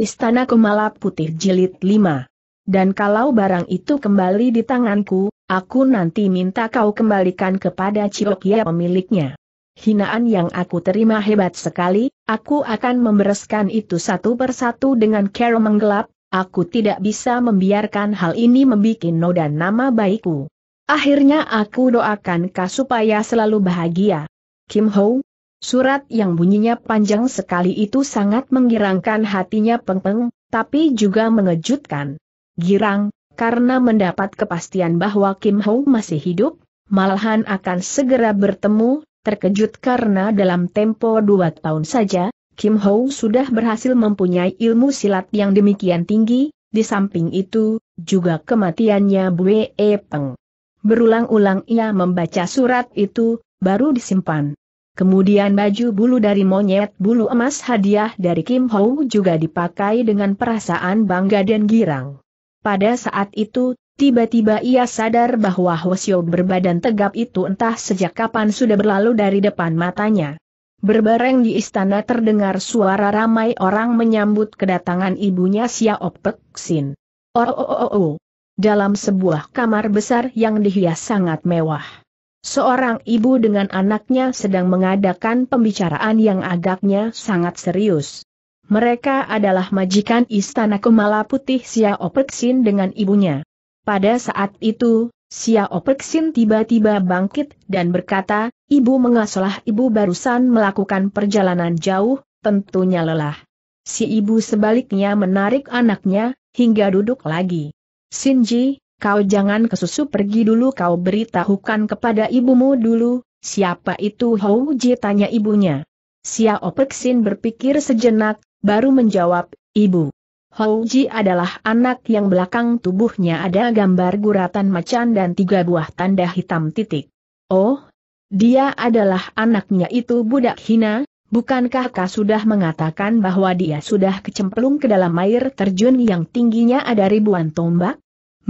Istana Kemala Putih Jilid 5. Dan kalau barang itu kembali di tanganku, aku nanti minta kau kembalikan kepada Ciokia pemiliknya. Hinaan yang aku terima hebat sekali, aku akan membereskan itu satu persatu dengan kero menggelap, aku tidak bisa membiarkan hal ini membuat noda nama baikku. Akhirnya aku doakan kau supaya selalu bahagia. Kim Ho, Surat yang bunyinya panjang sekali itu sangat menggirangkan hatinya Peng -peng, tapi juga mengejutkan. Girang, karena mendapat kepastian bahwa Kim Ho masih hidup, malahan akan segera bertemu, terkejut karena dalam tempo dua tahun saja, Kim Ho sudah berhasil mempunyai ilmu silat yang demikian tinggi, di samping itu, juga kematiannya Bue e Peng. Berulang-ulang ia membaca surat itu, baru disimpan. Kemudian baju bulu dari monyet bulu emas hadiah dari Kim Ho juga dipakai dengan perasaan bangga dan girang. Pada saat itu, tiba-tiba ia sadar bahwa Hosyo berbadan tegap itu entah sejak kapan sudah berlalu dari depan matanya. Berbareng di istana terdengar suara ramai orang menyambut kedatangan ibunya Xiao Peksin. Oh, oh, oh, oh, oh. Dalam sebuah kamar besar yang dihias sangat mewah. Seorang ibu dengan anaknya sedang mengadakan pembicaraan yang agaknya sangat serius. Mereka adalah majikan istana Kemala Putih Xiao Peksin dengan ibunya. Pada saat itu, Xiao Peksin tiba-tiba bangkit dan berkata, ibu mengasolah ibu barusan melakukan perjalanan jauh, tentunya lelah. Si ibu sebaliknya menarik anaknya, hingga duduk lagi. Sinji, Kau jangan kesusu pergi dulu kau beritahukan kepada ibumu dulu, siapa itu Hou Ji tanya ibunya. Xiao Peksin berpikir sejenak, baru menjawab, ibu. Hou Ji adalah anak yang belakang tubuhnya ada gambar guratan macan dan tiga buah tanda hitam titik. Oh, dia adalah anaknya itu budak hina, Bukankah kau sudah mengatakan bahwa dia sudah kecemplung ke dalam air terjun yang tingginya ada ribuan tombak?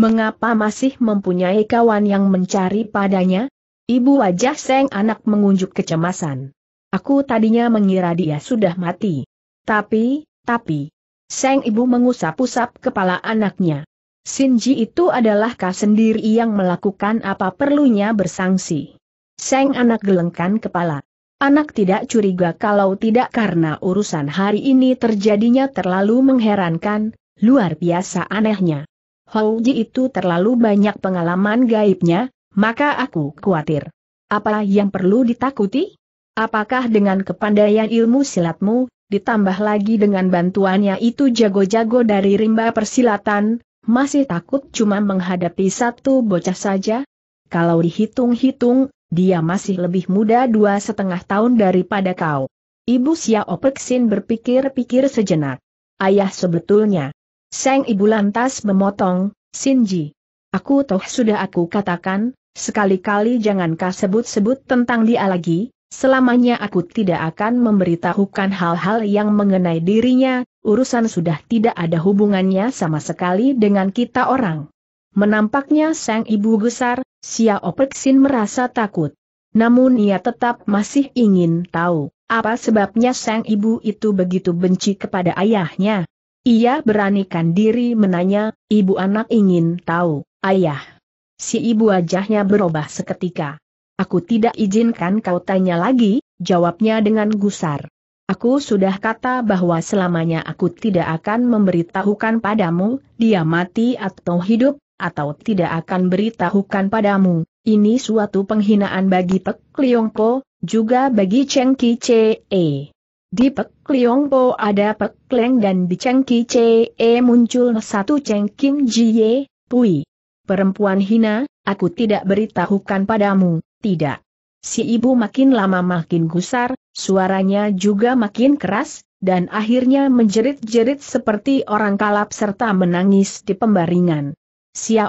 mengapa masih mempunyai kawan yang mencari padanya? Ibu wajah Seng anak mengunjuk kecemasan. Aku tadinya mengira dia sudah mati. Tapi, tapi, Seng ibu mengusap-usap kepala anaknya. Sinji itu adalah kau sendiri yang melakukan apa perlunya bersangsi. Seng anak gelengkan kepala. Anak tidak curiga kalau tidak karena urusan hari ini terjadinya terlalu mengherankan, luar biasa anehnya. Ji itu terlalu banyak pengalaman gaibnya, maka aku khawatir. Apa yang perlu ditakuti? Apakah dengan kepandaian ilmu silatmu, ditambah lagi dengan bantuannya itu jago-jago dari rimba persilatan, masih takut cuma menghadapi satu bocah saja? Kalau dihitung-hitung, dia masih lebih muda dua setengah tahun daripada kau. Ibu Xiao Peksin berpikir-pikir sejenak. Ayah sebetulnya Sang ibu lantas memotong, Sinji. Aku toh sudah aku katakan, sekali-kali jangankah sebut-sebut tentang dia lagi, selamanya aku tidak akan memberitahukan hal-hal yang mengenai dirinya, urusan sudah tidak ada hubungannya sama sekali dengan kita orang. Menampaknya sang ibu besar, Xiao Peksin merasa takut. Namun ia tetap masih ingin tahu, apa sebabnya sang ibu itu begitu benci kepada ayahnya. Ia beranikan diri menanya, ibu anak ingin tahu, ayah. Si ibu wajahnya berubah seketika. Aku tidak izinkan kau tanya lagi, jawabnya dengan gusar. Aku sudah kata bahwa selamanya aku tidak akan memberitahukan padamu, dia mati atau hidup, atau tidak akan beritahukan padamu. Ini suatu penghinaan bagi Pek Liongko, juga bagi Cheng Ki Che. Di Pek Liong Po ada Pek Leng dan di Cheng Ki e muncul satu Cheng Kim Jie, Pui. Perempuan hina, aku tidak beritahukan padamu, tidak. Si ibu makin lama makin gusar, suaranya juga makin keras, dan akhirnya menjerit-jerit seperti orang kalap serta menangis di pembaringan.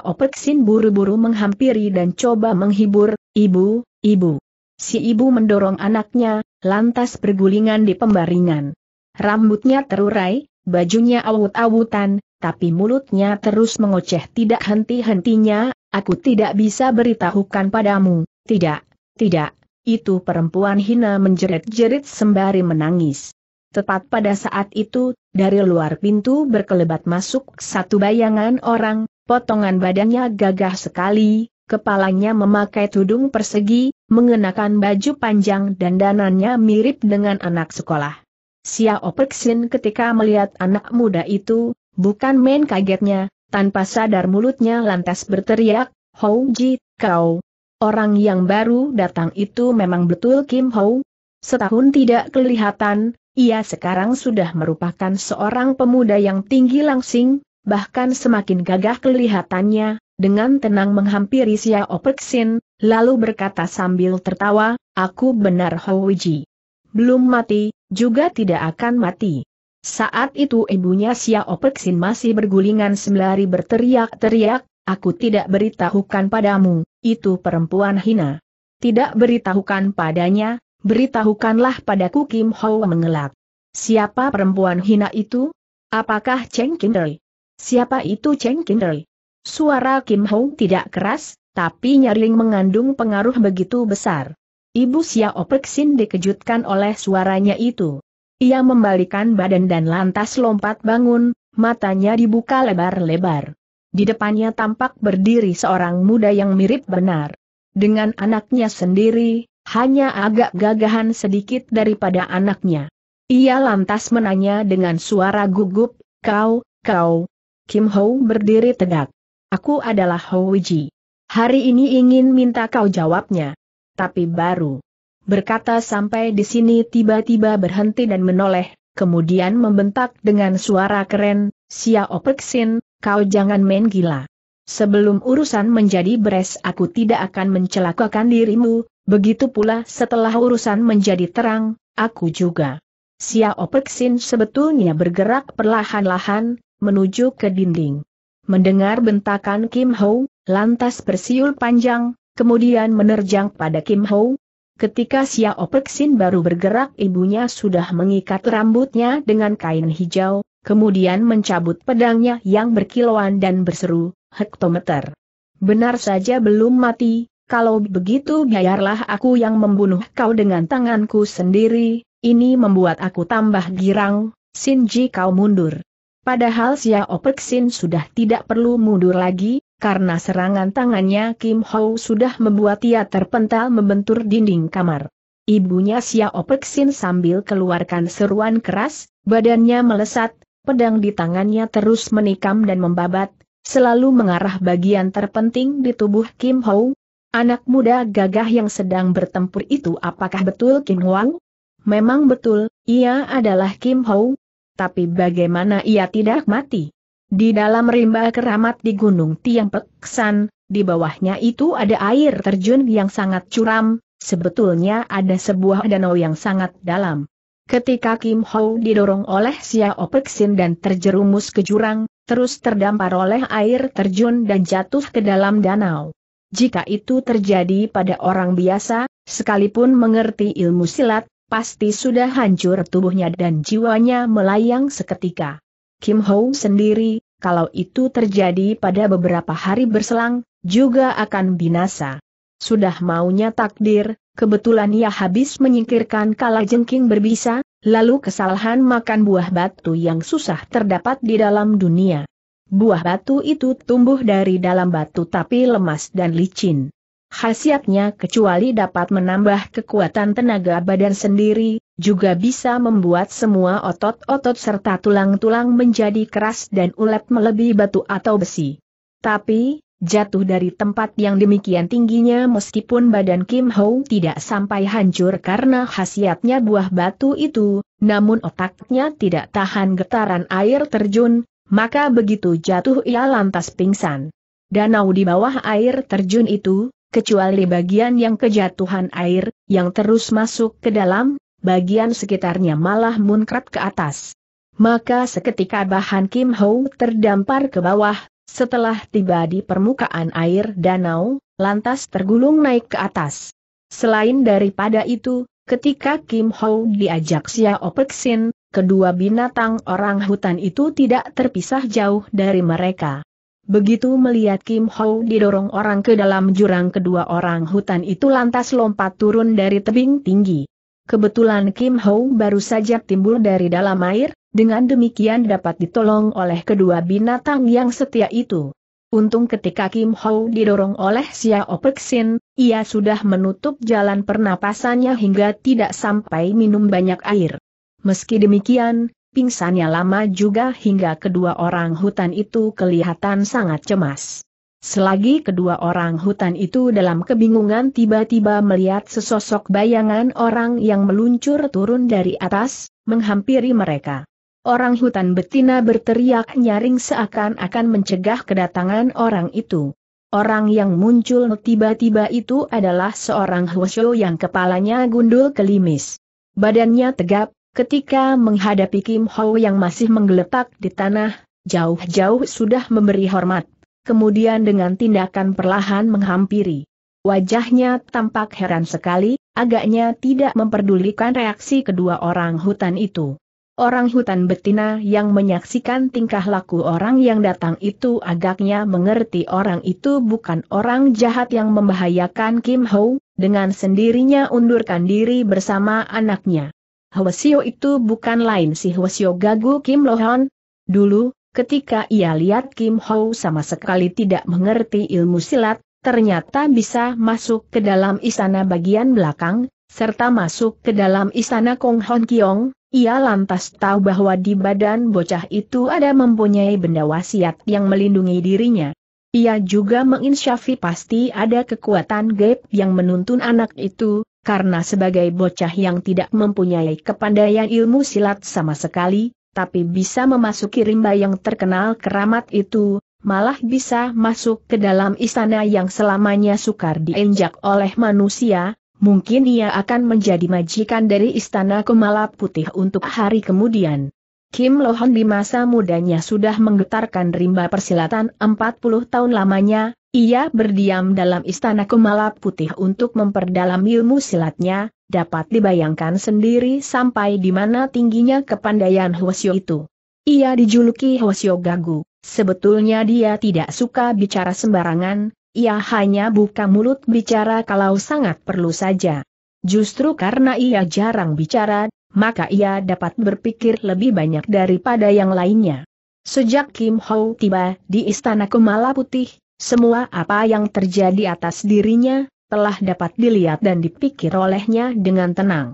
Opek Sin buru-buru menghampiri dan coba menghibur, ibu, ibu. Si ibu mendorong anaknya, lantas bergulingan di pembaringan. Rambutnya terurai, bajunya awut-awutan, tapi mulutnya terus mengoceh tidak henti-hentinya, aku tidak bisa beritahukan padamu, tidak, tidak, itu perempuan hina menjerit-jerit sembari menangis. Tepat pada saat itu, dari luar pintu berkelebat masuk satu bayangan orang, potongan badannya gagah sekali, kepalanya memakai tudung persegi, mengenakan baju panjang dan danannya mirip dengan anak sekolah. Xiao Peksin ketika melihat anak muda itu, bukan main kagetnya, tanpa sadar mulutnya lantas berteriak, Hou Ji, kau. Orang yang baru datang itu memang betul Kim Hou. Setahun tidak kelihatan, ia sekarang sudah merupakan seorang pemuda yang tinggi langsing, bahkan semakin gagah kelihatannya, dengan tenang menghampiri Sia Opexin, lalu berkata sambil tertawa, aku benar Houji. Belum mati, juga tidak akan mati. Saat itu ibunya Sia Opexin masih bergulingan sembari berteriak-teriak, aku tidak beritahukan padamu, itu perempuan hina. Tidak beritahukan padanya, beritahukanlah padaku Kim Ho mengelak. Siapa perempuan hina itu? Apakah Cheng Kinder? Siapa itu Cheng Kinder? Suara Kim Hong tidak keras, tapi nyaring mengandung pengaruh begitu besar. Ibu Xiao Peksin dikejutkan oleh suaranya itu. Ia membalikan badan dan lantas lompat bangun, matanya dibuka lebar-lebar. Di depannya tampak berdiri seorang muda yang mirip benar. Dengan anaknya sendiri, hanya agak gagahan sedikit daripada anaknya. Ia lantas menanya dengan suara gugup, kau, kau. Kim Ho berdiri tegak. Aku adalah Houji. Hari ini ingin minta kau jawabnya. Tapi baru. Berkata sampai di sini tiba-tiba berhenti dan menoleh, kemudian membentak dengan suara keren, Sia Opexin, kau jangan main gila. Sebelum urusan menjadi beres aku tidak akan mencelakakan dirimu, begitu pula setelah urusan menjadi terang, aku juga. Sia Opexin sebetulnya bergerak perlahan-lahan, menuju ke dinding. Mendengar bentakan Kim Ho, lantas bersiul panjang, kemudian menerjang pada Kim Ho. Ketika Xiao Peksin baru bergerak ibunya sudah mengikat rambutnya dengan kain hijau, kemudian mencabut pedangnya yang berkilauan dan berseru, hektometer. Benar saja belum mati, kalau begitu biarlah aku yang membunuh kau dengan tanganku sendiri, ini membuat aku tambah girang, Sinji kau mundur. Padahal Xiao Peksin sudah tidak perlu mundur lagi, karena serangan tangannya Kim Ho sudah membuat ia terpental membentur dinding kamar. Ibunya Xiao Peksin sambil keluarkan seruan keras, badannya melesat, pedang di tangannya terus menikam dan membabat, selalu mengarah bagian terpenting di tubuh Kim Ho. Anak muda gagah yang sedang bertempur itu apakah betul Kim Wang? Memang betul, ia adalah Kim Ho, tapi bagaimana ia tidak mati? Di dalam rimba keramat di Gunung Tiang Peksan, di bawahnya itu ada air terjun yang sangat curam, sebetulnya ada sebuah danau yang sangat dalam. Ketika Kim Ho didorong oleh Xiao Peksin dan terjerumus ke jurang, terus terdampar oleh air terjun dan jatuh ke dalam danau. Jika itu terjadi pada orang biasa, sekalipun mengerti ilmu silat, pasti sudah hancur tubuhnya dan jiwanya melayang seketika. Kim Ho sendiri, kalau itu terjadi pada beberapa hari berselang, juga akan binasa. Sudah maunya takdir, kebetulan ia habis menyingkirkan kala jengking berbisa, lalu kesalahan makan buah batu yang susah terdapat di dalam dunia. Buah batu itu tumbuh dari dalam batu tapi lemas dan licin. Khasiatnya kecuali dapat menambah kekuatan tenaga badan sendiri, juga bisa membuat semua otot-otot serta tulang-tulang menjadi keras dan ulet melebihi batu atau besi. Tapi, jatuh dari tempat yang demikian tingginya meskipun badan Kim Ho tidak sampai hancur karena khasiatnya buah batu itu, namun otaknya tidak tahan getaran air terjun, maka begitu jatuh ia lantas pingsan. Danau di bawah air terjun itu, kecuali bagian yang kejatuhan air, yang terus masuk ke dalam, bagian sekitarnya malah munkrat ke atas. Maka seketika bahan Kim Ho terdampar ke bawah, setelah tiba di permukaan air danau, lantas tergulung naik ke atas. Selain daripada itu, ketika Kim Ho diajak sia opexin, kedua binatang orang hutan itu tidak terpisah jauh dari mereka. Begitu melihat Kim Ho didorong orang ke dalam jurang kedua orang hutan itu lantas lompat turun dari tebing tinggi. Kebetulan Kim Ho baru saja timbul dari dalam air, dengan demikian dapat ditolong oleh kedua binatang yang setia itu. Untung ketika Kim Ho didorong oleh Xiao Opexin, ia sudah menutup jalan pernapasannya hingga tidak sampai minum banyak air. Meski demikian, Pingsannya lama juga hingga kedua orang hutan itu kelihatan sangat cemas. Selagi kedua orang hutan itu dalam kebingungan tiba-tiba melihat sesosok bayangan orang yang meluncur turun dari atas, menghampiri mereka. Orang hutan betina berteriak nyaring seakan-akan mencegah kedatangan orang itu. Orang yang muncul tiba-tiba itu adalah seorang Hwasyo yang kepalanya gundul kelimis. Badannya tegap, Ketika menghadapi Kim Ho yang masih menggeletak di tanah, jauh-jauh sudah memberi hormat. Kemudian dengan tindakan perlahan menghampiri. Wajahnya tampak heran sekali, agaknya tidak memperdulikan reaksi kedua orang hutan itu. Orang hutan betina yang menyaksikan tingkah laku orang yang datang itu agaknya mengerti orang itu bukan orang jahat yang membahayakan Kim Ho, dengan sendirinya undurkan diri bersama anaknya. Hwasio itu bukan lain si Hwasio Gagu Kim Lohan. Dulu, ketika ia lihat Kim Ho sama sekali tidak mengerti ilmu silat, ternyata bisa masuk ke dalam istana bagian belakang, serta masuk ke dalam istana Kong Hon Kiong, ia lantas tahu bahwa di badan bocah itu ada mempunyai benda wasiat yang melindungi dirinya. Ia juga menginsyafi pasti ada kekuatan gaib yang menuntun anak itu, karena sebagai bocah yang tidak mempunyai kepandaian ilmu silat sama sekali, tapi bisa memasuki rimba yang terkenal keramat itu, malah bisa masuk ke dalam istana yang selamanya sukar diinjak oleh manusia, mungkin ia akan menjadi majikan dari istana Kumala Putih untuk hari kemudian. Kim Lohon di masa mudanya sudah menggetarkan rimba persilatan 40 tahun lamanya, ia berdiam dalam istana Kemala Putih untuk memperdalam ilmu silatnya, dapat dibayangkan sendiri sampai di mana tingginya kepandaian Hwasyo itu. Ia dijuluki Hwasyo Gagu, sebetulnya dia tidak suka bicara sembarangan, ia hanya buka mulut bicara kalau sangat perlu saja. Justru karena ia jarang bicara, maka ia dapat berpikir lebih banyak daripada yang lainnya. Sejak Kim Ho tiba di Istana Kemala Putih, semua apa yang terjadi atas dirinya, telah dapat dilihat dan dipikir olehnya dengan tenang.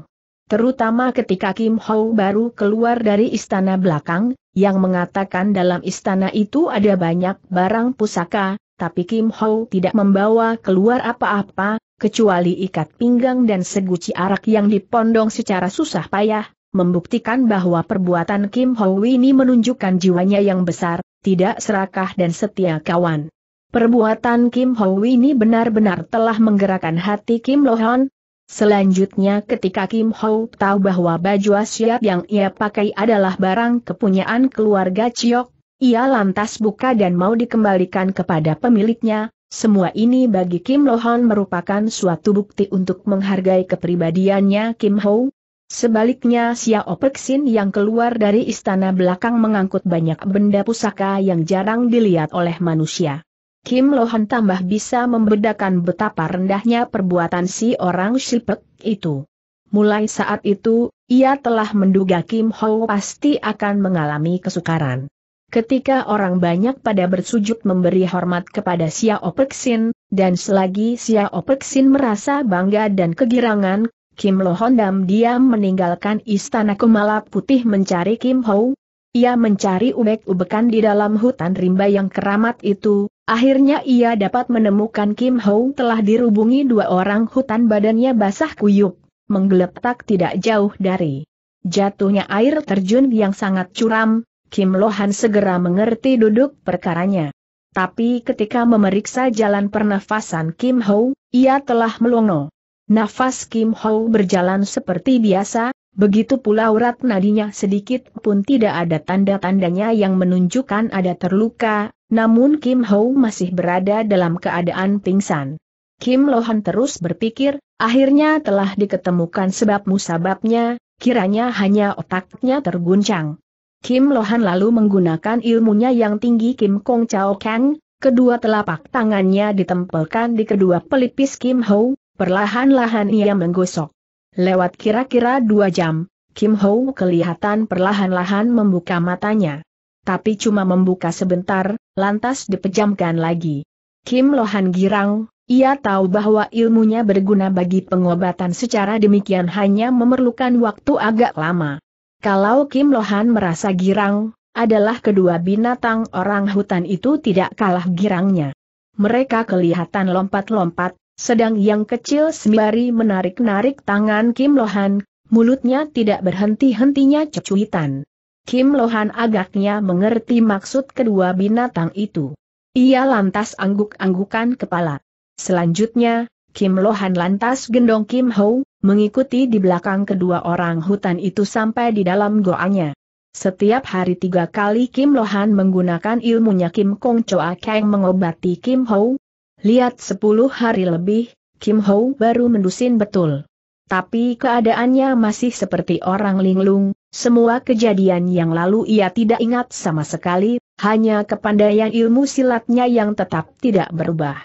Terutama ketika Kim Ho baru keluar dari istana belakang, yang mengatakan dalam istana itu ada banyak barang pusaka, tapi Kim Ho tidak membawa keluar apa-apa, kecuali ikat pinggang dan seguci arak yang dipondong secara susah payah, membuktikan bahwa perbuatan Kim Ho ini menunjukkan jiwanya yang besar, tidak serakah dan setia kawan. Perbuatan Kim Ho ini benar-benar telah menggerakkan hati Kim Lo Han. Selanjutnya ketika Kim Ho tahu bahwa baju asyik yang ia pakai adalah barang kepunyaan keluarga Chiok, ia lantas buka dan mau dikembalikan kepada pemiliknya, semua ini bagi Kim Lo Han merupakan suatu bukti untuk menghargai kepribadiannya Kim Ho. Sebaliknya Xiao Peksin yang keluar dari istana belakang mengangkut banyak benda pusaka yang jarang dilihat oleh manusia. Kim Lohan tambah bisa membedakan betapa rendahnya perbuatan si orang Shipek itu. Mulai saat itu, ia telah menduga Kim Ho pasti akan mengalami kesukaran. Ketika orang banyak pada bersujud memberi hormat kepada Sia Opexin, dan selagi Sia Opexin merasa bangga dan kegirangan, Kim Lo diam meninggalkan istana Kumala Putih mencari Kim Ho. Ia mencari ubek-ubekan di dalam hutan rimba yang keramat itu, Akhirnya ia dapat menemukan Kim Ho telah dirubungi dua orang hutan badannya basah kuyup, menggeletak tidak jauh dari jatuhnya air terjun yang sangat curam, Kim Lohan segera mengerti duduk perkaranya. Tapi ketika memeriksa jalan pernafasan Kim Ho, ia telah melongo. Nafas Kim Ho berjalan seperti biasa, begitu pula urat nadinya sedikit pun tidak ada tanda-tandanya yang menunjukkan ada terluka, namun Kim Ho masih berada dalam keadaan pingsan. Kim Lohan terus berpikir, akhirnya telah diketemukan sebab musababnya, kiranya hanya otaknya terguncang. Kim Lohan lalu menggunakan ilmunya yang tinggi Kim Kong Chao Kang, kedua telapak tangannya ditempelkan di kedua pelipis Kim Ho, perlahan-lahan ia menggosok. Lewat kira-kira dua jam, Kim Ho kelihatan perlahan-lahan membuka matanya. Tapi cuma membuka sebentar, lantas dipejamkan lagi. Kim Lohan girang, ia tahu bahwa ilmunya berguna bagi pengobatan secara demikian hanya memerlukan waktu agak lama. Kalau Kim Lohan merasa girang, adalah kedua binatang orang hutan itu tidak kalah girangnya. Mereka kelihatan lompat-lompat, sedang yang kecil sembari menarik-narik tangan Kim Lohan, mulutnya tidak berhenti-hentinya cecuitan. Kim Lohan agaknya mengerti maksud kedua binatang itu. Ia lantas angguk-anggukan kepala. Selanjutnya, Kim Lohan lantas gendong Kim Ho, mengikuti di belakang kedua orang hutan itu sampai di dalam goanya. Setiap hari tiga kali Kim Lohan menggunakan ilmunya Kim Kong Choa Kang mengobati Kim Ho. Lihat sepuluh hari lebih, Kim Ho baru mendusin betul. Tapi keadaannya masih seperti orang linglung, semua kejadian yang lalu ia tidak ingat sama sekali, hanya kepandaian ilmu silatnya yang tetap tidak berubah.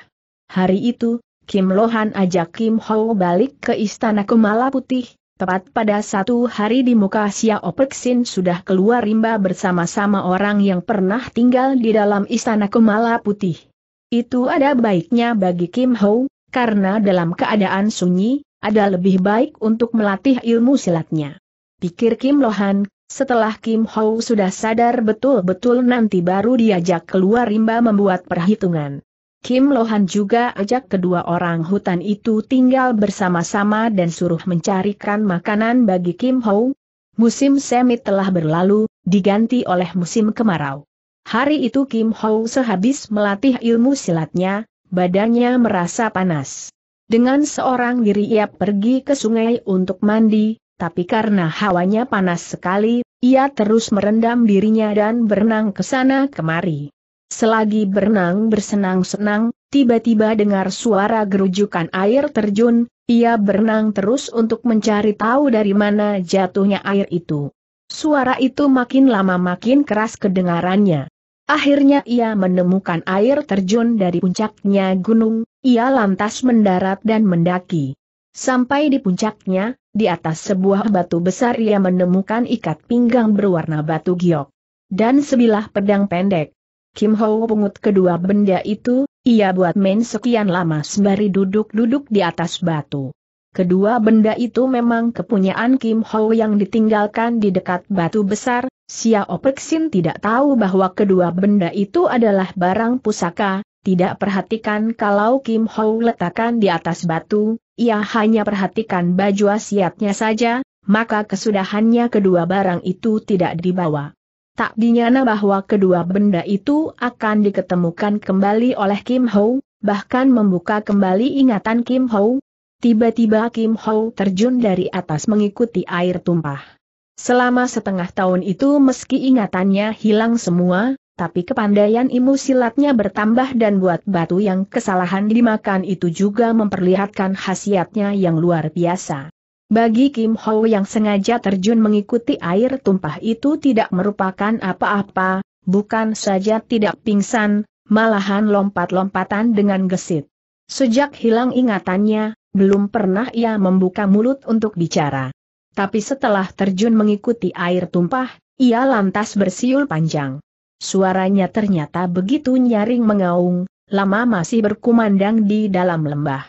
Hari itu, Kim Lohan ajak Kim Ho balik ke istana Kumala Putih, tepat pada satu hari di muka Xiao Opexin sudah keluar rimba bersama-sama orang yang pernah tinggal di dalam istana Kumala Putih. Itu ada baiknya bagi Kim Ho, karena dalam keadaan sunyi, ada lebih baik untuk melatih ilmu silatnya pikir Kim Lohan, setelah Kim Hou sudah sadar betul-betul nanti baru diajak keluar rimba membuat perhitungan. Kim Lohan juga ajak kedua orang hutan itu tinggal bersama-sama dan suruh mencarikan makanan bagi Kim Hou. Musim semi telah berlalu, diganti oleh musim kemarau. Hari itu Kim Hou sehabis melatih ilmu silatnya, badannya merasa panas. Dengan seorang diri ia pergi ke sungai untuk mandi, tapi karena hawanya panas sekali, ia terus merendam dirinya dan berenang ke sana kemari. Selagi berenang bersenang-senang, tiba-tiba dengar suara gerujukan air terjun, ia berenang terus untuk mencari tahu dari mana jatuhnya air itu. Suara itu makin lama makin keras kedengarannya. Akhirnya ia menemukan air terjun dari puncaknya gunung, ia lantas mendarat dan mendaki. Sampai di puncaknya, di atas sebuah batu besar ia menemukan ikat pinggang berwarna batu giok. Dan sebilah pedang pendek. Kim Ho pungut kedua benda itu, ia buat main sekian lama sembari duduk-duduk di atas batu. Kedua benda itu memang kepunyaan Kim Ho yang ditinggalkan di dekat batu besar, Xiao Peksin tidak tahu bahwa kedua benda itu adalah barang pusaka, tidak perhatikan kalau Kim Ho letakkan di atas batu, ia hanya perhatikan baju asiatnya saja, maka kesudahannya kedua barang itu tidak dibawa. Tak dinyana bahwa kedua benda itu akan diketemukan kembali oleh Kim Ho, bahkan membuka kembali ingatan Kim Ho. Tiba-tiba Kim Ho terjun dari atas mengikuti air tumpah. Selama setengah tahun itu meski ingatannya hilang semua, tapi kepandaian ilmu silatnya bertambah dan buat batu yang kesalahan dimakan itu juga memperlihatkan khasiatnya yang luar biasa. Bagi Kim Ho yang sengaja terjun mengikuti air tumpah itu tidak merupakan apa-apa, bukan saja tidak pingsan, malahan lompat-lompatan dengan gesit. Sejak hilang ingatannya, belum pernah ia membuka mulut untuk bicara. Tapi setelah terjun mengikuti air tumpah, ia lantas bersiul panjang. Suaranya ternyata begitu nyaring mengaung, lama masih berkumandang di dalam lembah.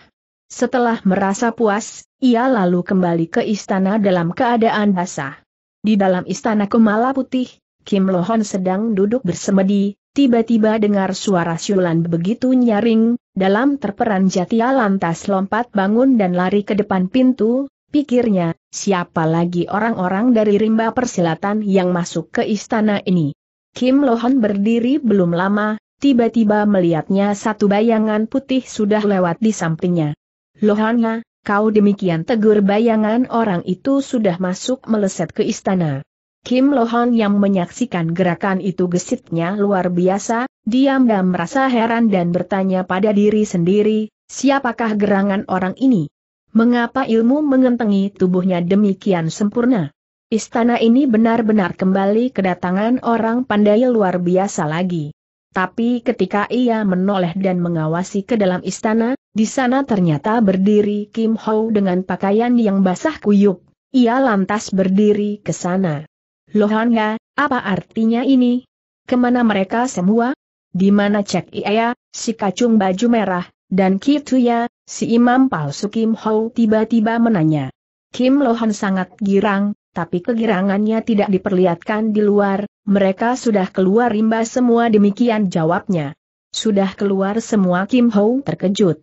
Setelah merasa puas, ia lalu kembali ke istana dalam keadaan basah. Di dalam istana Kemala Putih, Kim Lohon sedang duduk bersemedi, tiba-tiba dengar suara siulan begitu nyaring, dalam terperanjat ia lantas lompat bangun dan lari ke depan pintu, pikirnya, siapa lagi orang-orang dari rimba persilatan yang masuk ke istana ini. Kim Lohan berdiri belum lama, tiba-tiba melihatnya satu bayangan putih sudah lewat di sampingnya. Lohana, kau demikian tegur bayangan orang itu sudah masuk meleset ke istana. Kim Lohan yang menyaksikan gerakan itu gesitnya luar biasa, diam dan merasa heran dan bertanya pada diri sendiri, siapakah gerangan orang ini? Mengapa ilmu mengentengi tubuhnya demikian sempurna? Istana ini benar-benar kembali kedatangan orang pandai luar biasa lagi. Tapi ketika ia menoleh dan mengawasi ke dalam istana, di sana ternyata berdiri Kim Ho dengan pakaian yang basah kuyup. Ia lantas berdiri ke sana. Lohanga, apa artinya ini? Kemana mereka semua? Di mana Cek Ia, si kacung baju merah, dan Kituya, si imam palsu Kim Ho tiba-tiba menanya. Kim Lohan sangat girang, tapi kegirangannya tidak diperlihatkan di luar, mereka sudah keluar rimba semua demikian jawabnya. Sudah keluar semua Kim Ho terkejut.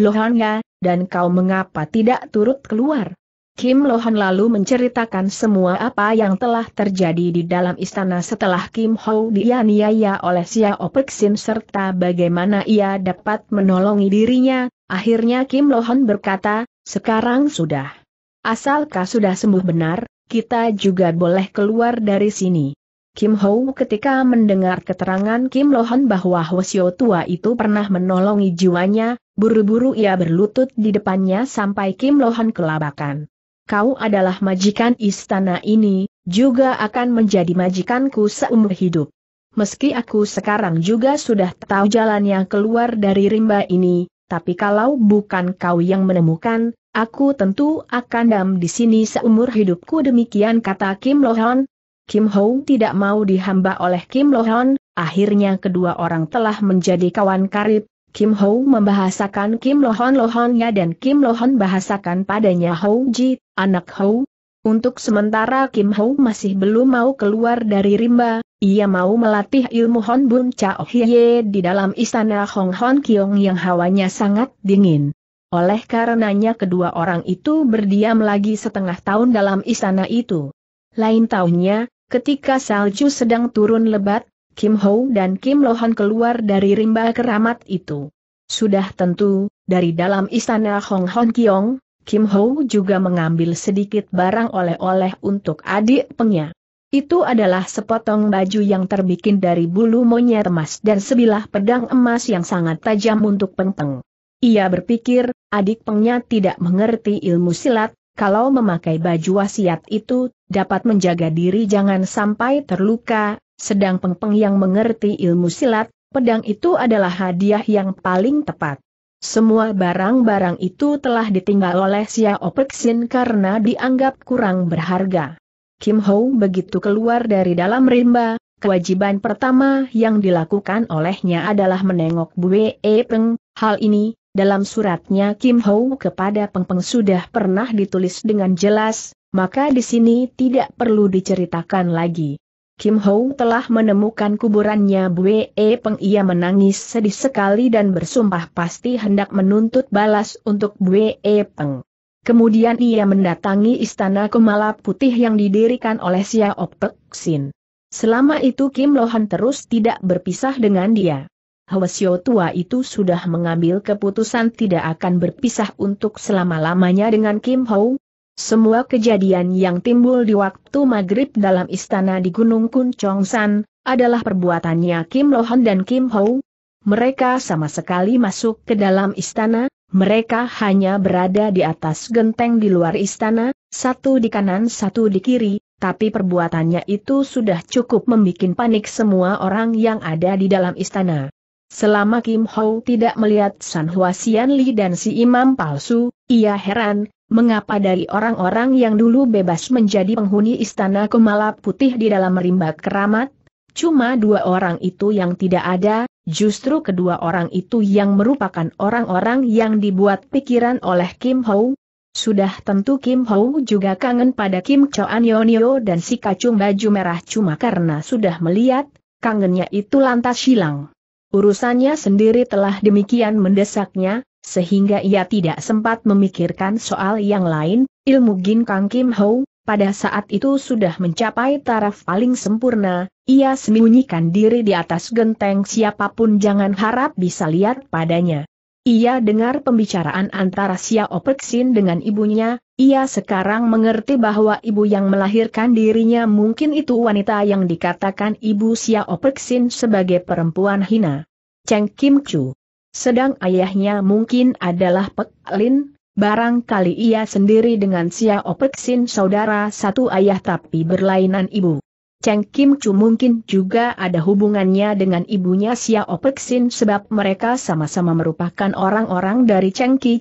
Lohanga, ya, dan kau mengapa tidak turut keluar? Kim Lohan lalu menceritakan semua apa yang telah terjadi di dalam istana setelah Kim Ho dianiaya oleh Xiao Peksin serta bagaimana ia dapat menolongi dirinya. Akhirnya Kim Lohan berkata, sekarang sudah. Asalkah sudah sembuh benar, kita juga boleh keluar dari sini. Kim Ho ketika mendengar keterangan Kim Lohan bahwa Hwasyo tua itu pernah menolongi jiwanya, buru-buru ia berlutut di depannya sampai Kim Lohan kelabakan. Kau adalah majikan istana ini, juga akan menjadi majikanku seumur hidup. Meski aku sekarang juga sudah tahu jalannya keluar dari rimba ini, tapi kalau bukan kau yang menemukan, aku tentu akan dam di sini seumur hidupku demikian kata Kim Lohan. Kim Ho tidak mau dihamba oleh Kim Lohan, akhirnya kedua orang telah menjadi kawan karib. Kim Ho membahasakan Kim Lohan Lohannya dan Kim Lohan bahasakan padanya Ho Ji, anak Ho, untuk sementara Kim Ho masih belum mau keluar dari rimba, ia mau melatih ilmu Hon Bun Chao Hye di dalam istana Hong Hon Kyong yang hawanya sangat dingin. Oleh karenanya kedua orang itu berdiam lagi setengah tahun dalam istana itu. Lain tahunnya, ketika salju sedang turun lebat, Kim Ho dan Kim Lohan keluar dari rimba keramat itu. Sudah tentu, dari dalam istana Hong Hon Kyong, Kim Ho juga mengambil sedikit barang oleh-oleh untuk adik pengnya. Itu adalah sepotong baju yang terbikin dari bulu monyet emas dan sebilah pedang emas yang sangat tajam untuk penteng. Ia berpikir, adik pengnya tidak mengerti ilmu silat, kalau memakai baju wasiat itu, dapat menjaga diri jangan sampai terluka, sedang pengpeng yang mengerti ilmu silat, pedang itu adalah hadiah yang paling tepat. Semua barang-barang itu telah ditinggal oleh Xiao Peksin karena dianggap kurang berharga. Kim Ho begitu keluar dari dalam rimba, kewajiban pertama yang dilakukan olehnya adalah menengok Bue e Peng. Hal ini, dalam suratnya Kim Ho kepada Peng Peng sudah pernah ditulis dengan jelas, maka di sini tidak perlu diceritakan lagi. Kim Ho telah menemukan kuburannya Bue e Peng ia menangis sedih sekali dan bersumpah pasti hendak menuntut balas untuk Bue e Peng. Kemudian ia mendatangi istana Kumala Putih yang didirikan oleh Xiao Xin. Selama itu Kim Lohan terus tidak berpisah dengan dia. Hwasyo tua itu sudah mengambil keputusan tidak akan berpisah untuk selama-lamanya dengan Kim Ho, semua kejadian yang timbul di waktu maghrib dalam istana di Gunung San, adalah perbuatannya Kim Lohan dan Kim Ho. Mereka sama sekali masuk ke dalam istana, mereka hanya berada di atas genteng di luar istana, satu di kanan satu di kiri, tapi perbuatannya itu sudah cukup membuat panik semua orang yang ada di dalam istana. Selama Kim Ho tidak melihat San Hua Xian Li dan si imam palsu, ia heran, mengapa dari orang-orang yang dulu bebas menjadi penghuni istana Kumala Putih di dalam rimba keramat, cuma dua orang itu yang tidak ada, justru kedua orang itu yang merupakan orang-orang yang dibuat pikiran oleh Kim Ho. Sudah tentu Kim Ho juga kangen pada Kim Choan Yonio dan si kacung baju merah cuma karena sudah melihat, kangennya itu lantas hilang. Urusannya sendiri telah demikian mendesaknya, sehingga ia tidak sempat memikirkan soal yang lain, ilmu Kang Kim Ho, pada saat itu sudah mencapai taraf paling sempurna, ia sembunyikan diri di atas genteng siapapun jangan harap bisa lihat padanya. Ia dengar pembicaraan antara Xiao Peksin dengan ibunya, ia sekarang mengerti bahwa ibu yang melahirkan dirinya mungkin itu wanita yang dikatakan ibu Xiao Peksin sebagai perempuan hina. Cheng Kim Chu sedang ayahnya mungkin adalah Pek Lin, barangkali ia sendiri dengan Sia Opek saudara satu ayah tapi berlainan ibu. Cheng Kim Chu mungkin juga ada hubungannya dengan ibunya Sia Opek sebab mereka sama-sama merupakan orang-orang dari Cheng Ki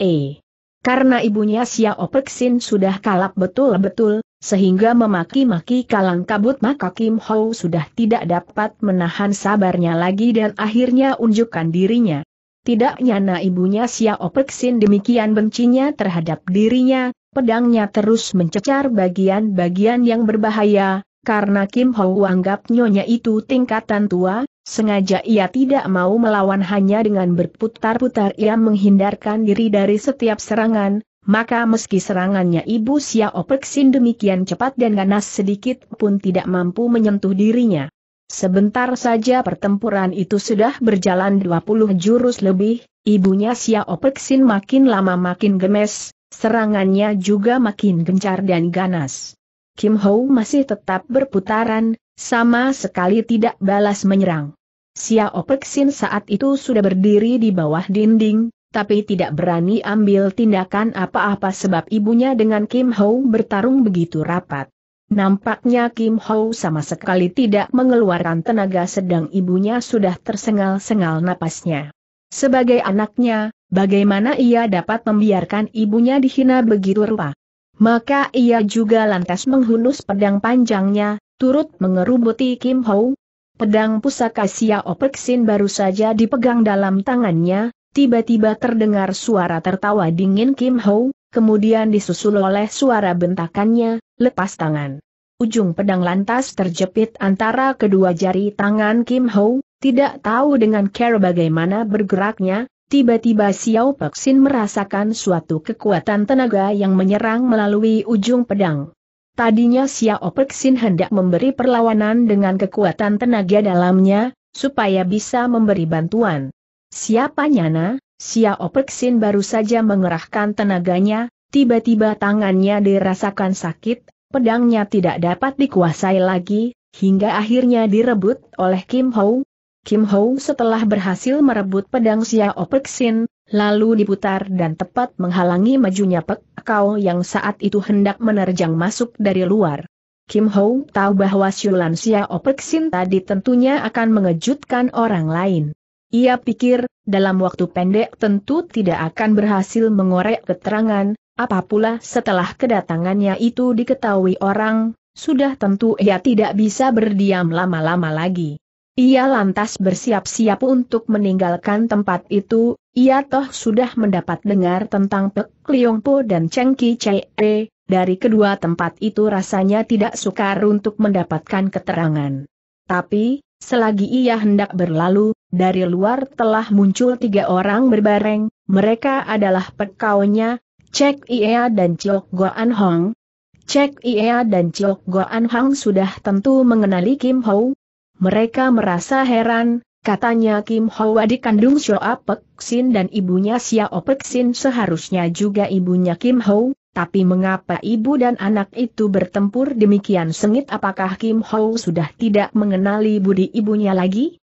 E. Karena ibunya Sia Opek sudah kalap betul-betul, sehingga memaki-maki kalang kabut maka Kim Ho sudah tidak dapat menahan sabarnya lagi dan akhirnya unjukkan dirinya. Tidak nyana ibunya Xiao Peksin demikian bencinya terhadap dirinya, pedangnya terus mencecar bagian-bagian yang berbahaya, karena Kim Ho anggap nyonya itu tingkatan tua, sengaja ia tidak mau melawan hanya dengan berputar-putar ia menghindarkan diri dari setiap serangan, maka meski serangannya Ibu Xiao Perksin demikian cepat dan ganas sedikit pun tidak mampu menyentuh dirinya. Sebentar saja pertempuran itu sudah berjalan 20 jurus lebih, ibunya Xiao Perksin makin lama makin gemes, serangannya juga makin gencar dan ganas. Kim Ho masih tetap berputaran, sama sekali tidak balas menyerang. Xiao Perksin saat itu sudah berdiri di bawah dinding, tapi tidak berani ambil tindakan apa-apa sebab ibunya dengan Kim Ho bertarung begitu rapat. Nampaknya Kim Ho sama sekali tidak mengeluarkan tenaga sedang ibunya sudah tersengal-sengal napasnya. Sebagai anaknya, bagaimana ia dapat membiarkan ibunya dihina begitu rupa? Maka ia juga lantas menghunus pedang panjangnya, turut mengerubuti Kim Ho. Pedang pusaka Xiao Peksin baru saja dipegang dalam tangannya, tiba-tiba terdengar suara tertawa dingin Kim Ho, kemudian disusul oleh suara bentakannya, lepas tangan. Ujung pedang lantas terjepit antara kedua jari tangan Kim Ho, tidak tahu dengan care bagaimana bergeraknya, tiba-tiba Xiao Peksin merasakan suatu kekuatan tenaga yang menyerang melalui ujung pedang. Tadinya Xiao Peksin hendak memberi perlawanan dengan kekuatan tenaga dalamnya, supaya bisa memberi bantuan. Siapa Nyana? Sia Opeksin baru saja mengerahkan tenaganya, tiba-tiba tangannya dirasakan sakit, pedangnya tidak dapat dikuasai lagi, hingga akhirnya direbut oleh Kim Ho. Kim Ho setelah berhasil merebut pedang Sia Opeksin, lalu diputar dan tepat menghalangi majunya Pek Kau yang saat itu hendak menerjang masuk dari luar. Kim Ho tahu bahwa siulan Sia Opeksin tadi tentunya akan mengejutkan orang lain. Ia pikir, dalam waktu pendek tentu tidak akan berhasil mengorek keterangan, Apapula setelah kedatangannya itu diketahui orang, sudah tentu ia tidak bisa berdiam lama-lama lagi. Ia lantas bersiap-siap untuk meninggalkan tempat itu, ia toh sudah mendapat dengar tentang Pek Liongpo dan Cheng Ki e, dari kedua tempat itu rasanya tidak sukar untuk mendapatkan keterangan. Tapi, selagi ia hendak berlalu, dari luar telah muncul tiga orang berbareng, mereka adalah pekaunya, Cek Iea dan Chiok Goan Hong. Cek Iea dan Chiok Goan Hong sudah tentu mengenali Kim Ho. Mereka merasa heran, katanya Kim Ho adik kandung Shoa Pek Sin dan ibunya Sia Pek Sin seharusnya juga ibunya Kim Ho, tapi mengapa ibu dan anak itu bertempur demikian sengit apakah Kim Ho sudah tidak mengenali budi ibunya lagi?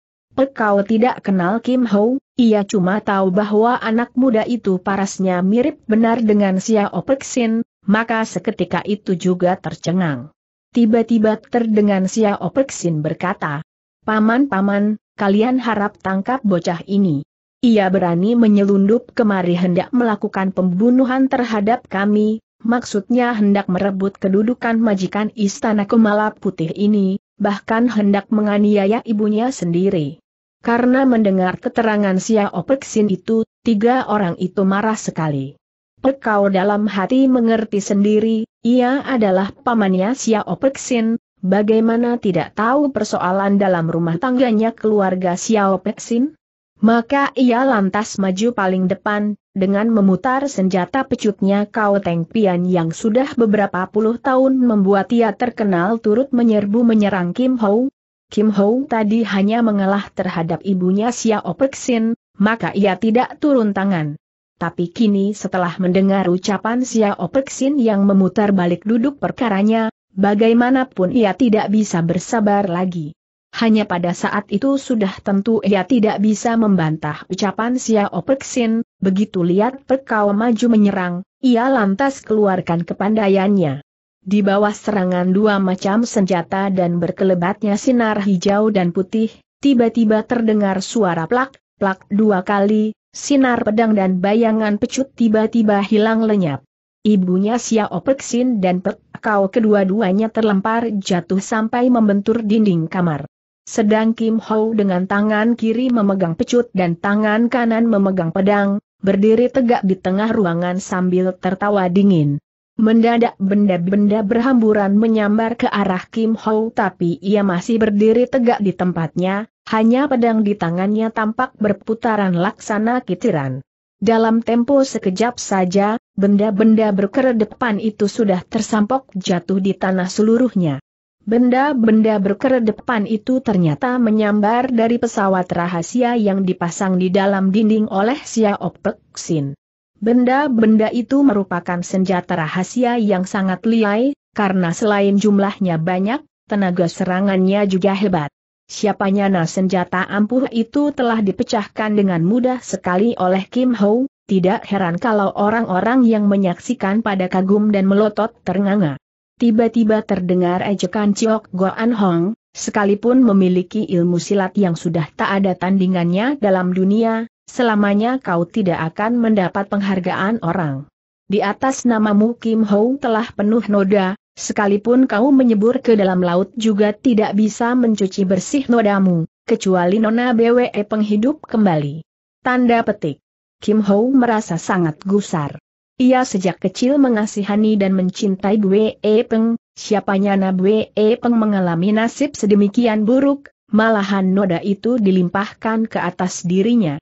Kau tidak kenal Kim Ho, ia cuma tahu bahwa anak muda itu parasnya mirip benar dengan Xiao Peksin, maka seketika itu juga tercengang. Tiba-tiba terdengar Xiao Peksin berkata, Paman-paman, kalian harap tangkap bocah ini. Ia berani menyelundup kemari hendak melakukan pembunuhan terhadap kami, maksudnya hendak merebut kedudukan majikan istana Kemala Putih ini, bahkan hendak menganiaya ibunya sendiri. Karena mendengar keterangan Xiao Peksin itu, tiga orang itu marah sekali. Pekau dalam hati mengerti sendiri, ia adalah pamannya Xiao Peksin, bagaimana tidak tahu persoalan dalam rumah tangganya keluarga Xiao Peksin? Maka ia lantas maju paling depan, dengan memutar senjata pecutnya Kau Teng Pian yang sudah beberapa puluh tahun membuat ia terkenal turut menyerbu menyerang Kim Hou, Kim Ho tadi hanya mengalah terhadap ibunya Xiao Perksin, maka ia tidak turun tangan. Tapi kini setelah mendengar ucapan Xiao Perksin yang memutar balik duduk perkaranya, bagaimanapun ia tidak bisa bersabar lagi. Hanya pada saat itu sudah tentu ia tidak bisa membantah ucapan Xiao Perksin, begitu lihat Perkau maju menyerang, ia lantas keluarkan kepandaiannya. Di bawah serangan dua macam senjata dan berkelebatnya sinar hijau dan putih, tiba-tiba terdengar suara plak, plak dua kali, sinar pedang dan bayangan pecut tiba-tiba hilang lenyap. Ibunya Xiao Peksin dan Pekau Kau kedua-duanya terlempar jatuh sampai membentur dinding kamar. Sedang Kim Ho dengan tangan kiri memegang pecut dan tangan kanan memegang pedang, berdiri tegak di tengah ruangan sambil tertawa dingin. Mendadak benda-benda berhamburan menyambar ke arah Kim Ho tapi ia masih berdiri tegak di tempatnya, hanya pedang di tangannya tampak berputaran laksana kitiran. Dalam tempo sekejap saja, benda-benda berkeredepan itu sudah tersampok jatuh di tanah seluruhnya. Benda-benda berkeredepan itu ternyata menyambar dari pesawat rahasia yang dipasang di dalam dinding oleh Xiao Xin. Benda-benda itu merupakan senjata rahasia yang sangat liai, karena selain jumlahnya banyak, tenaga serangannya juga hebat. Siapa nah senjata ampuh itu telah dipecahkan dengan mudah sekali oleh Kim Ho, tidak heran kalau orang-orang yang menyaksikan pada kagum dan melotot ternganga. Tiba-tiba terdengar ejekan Ciok Goan Hong, sekalipun memiliki ilmu silat yang sudah tak ada tandingannya dalam dunia, selamanya kau tidak akan mendapat penghargaan orang. Di atas namamu Kim Ho telah penuh noda, sekalipun kau menyebur ke dalam laut juga tidak bisa mencuci bersih nodamu, kecuali nona BWE penghidup kembali. Tanda petik. Kim Ho merasa sangat gusar. Ia sejak kecil mengasihani dan mencintai Bwe Peng, siapanya na Bwe Peng mengalami nasib sedemikian buruk, malahan noda itu dilimpahkan ke atas dirinya.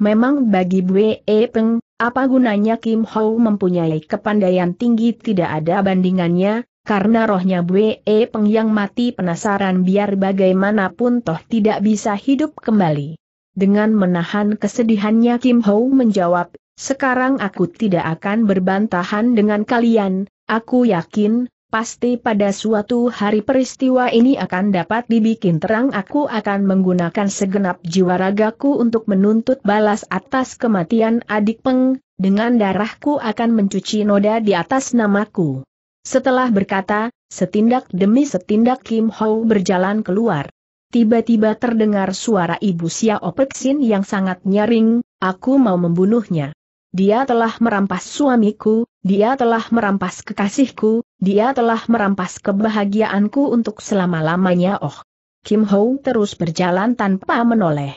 Memang bagi Bue e Peng, apa gunanya Kim Ho mempunyai kepandaian tinggi tidak ada bandingannya, karena rohnya Bue e Peng yang mati penasaran biar bagaimanapun toh tidak bisa hidup kembali. Dengan menahan kesedihannya Kim Ho menjawab, sekarang aku tidak akan berbantahan dengan kalian, aku yakin, Pasti pada suatu hari peristiwa ini akan dapat dibikin terang aku akan menggunakan segenap jiwa ragaku untuk menuntut balas atas kematian adik peng, dengan darahku akan mencuci noda di atas namaku. Setelah berkata, setindak demi setindak Kim Ho berjalan keluar. Tiba-tiba terdengar suara ibu Sia Opexin yang sangat nyaring, aku mau membunuhnya. Dia telah merampas suamiku, dia telah merampas kekasihku, dia telah merampas kebahagiaanku untuk selama-lamanya oh. Kim Ho terus berjalan tanpa menoleh.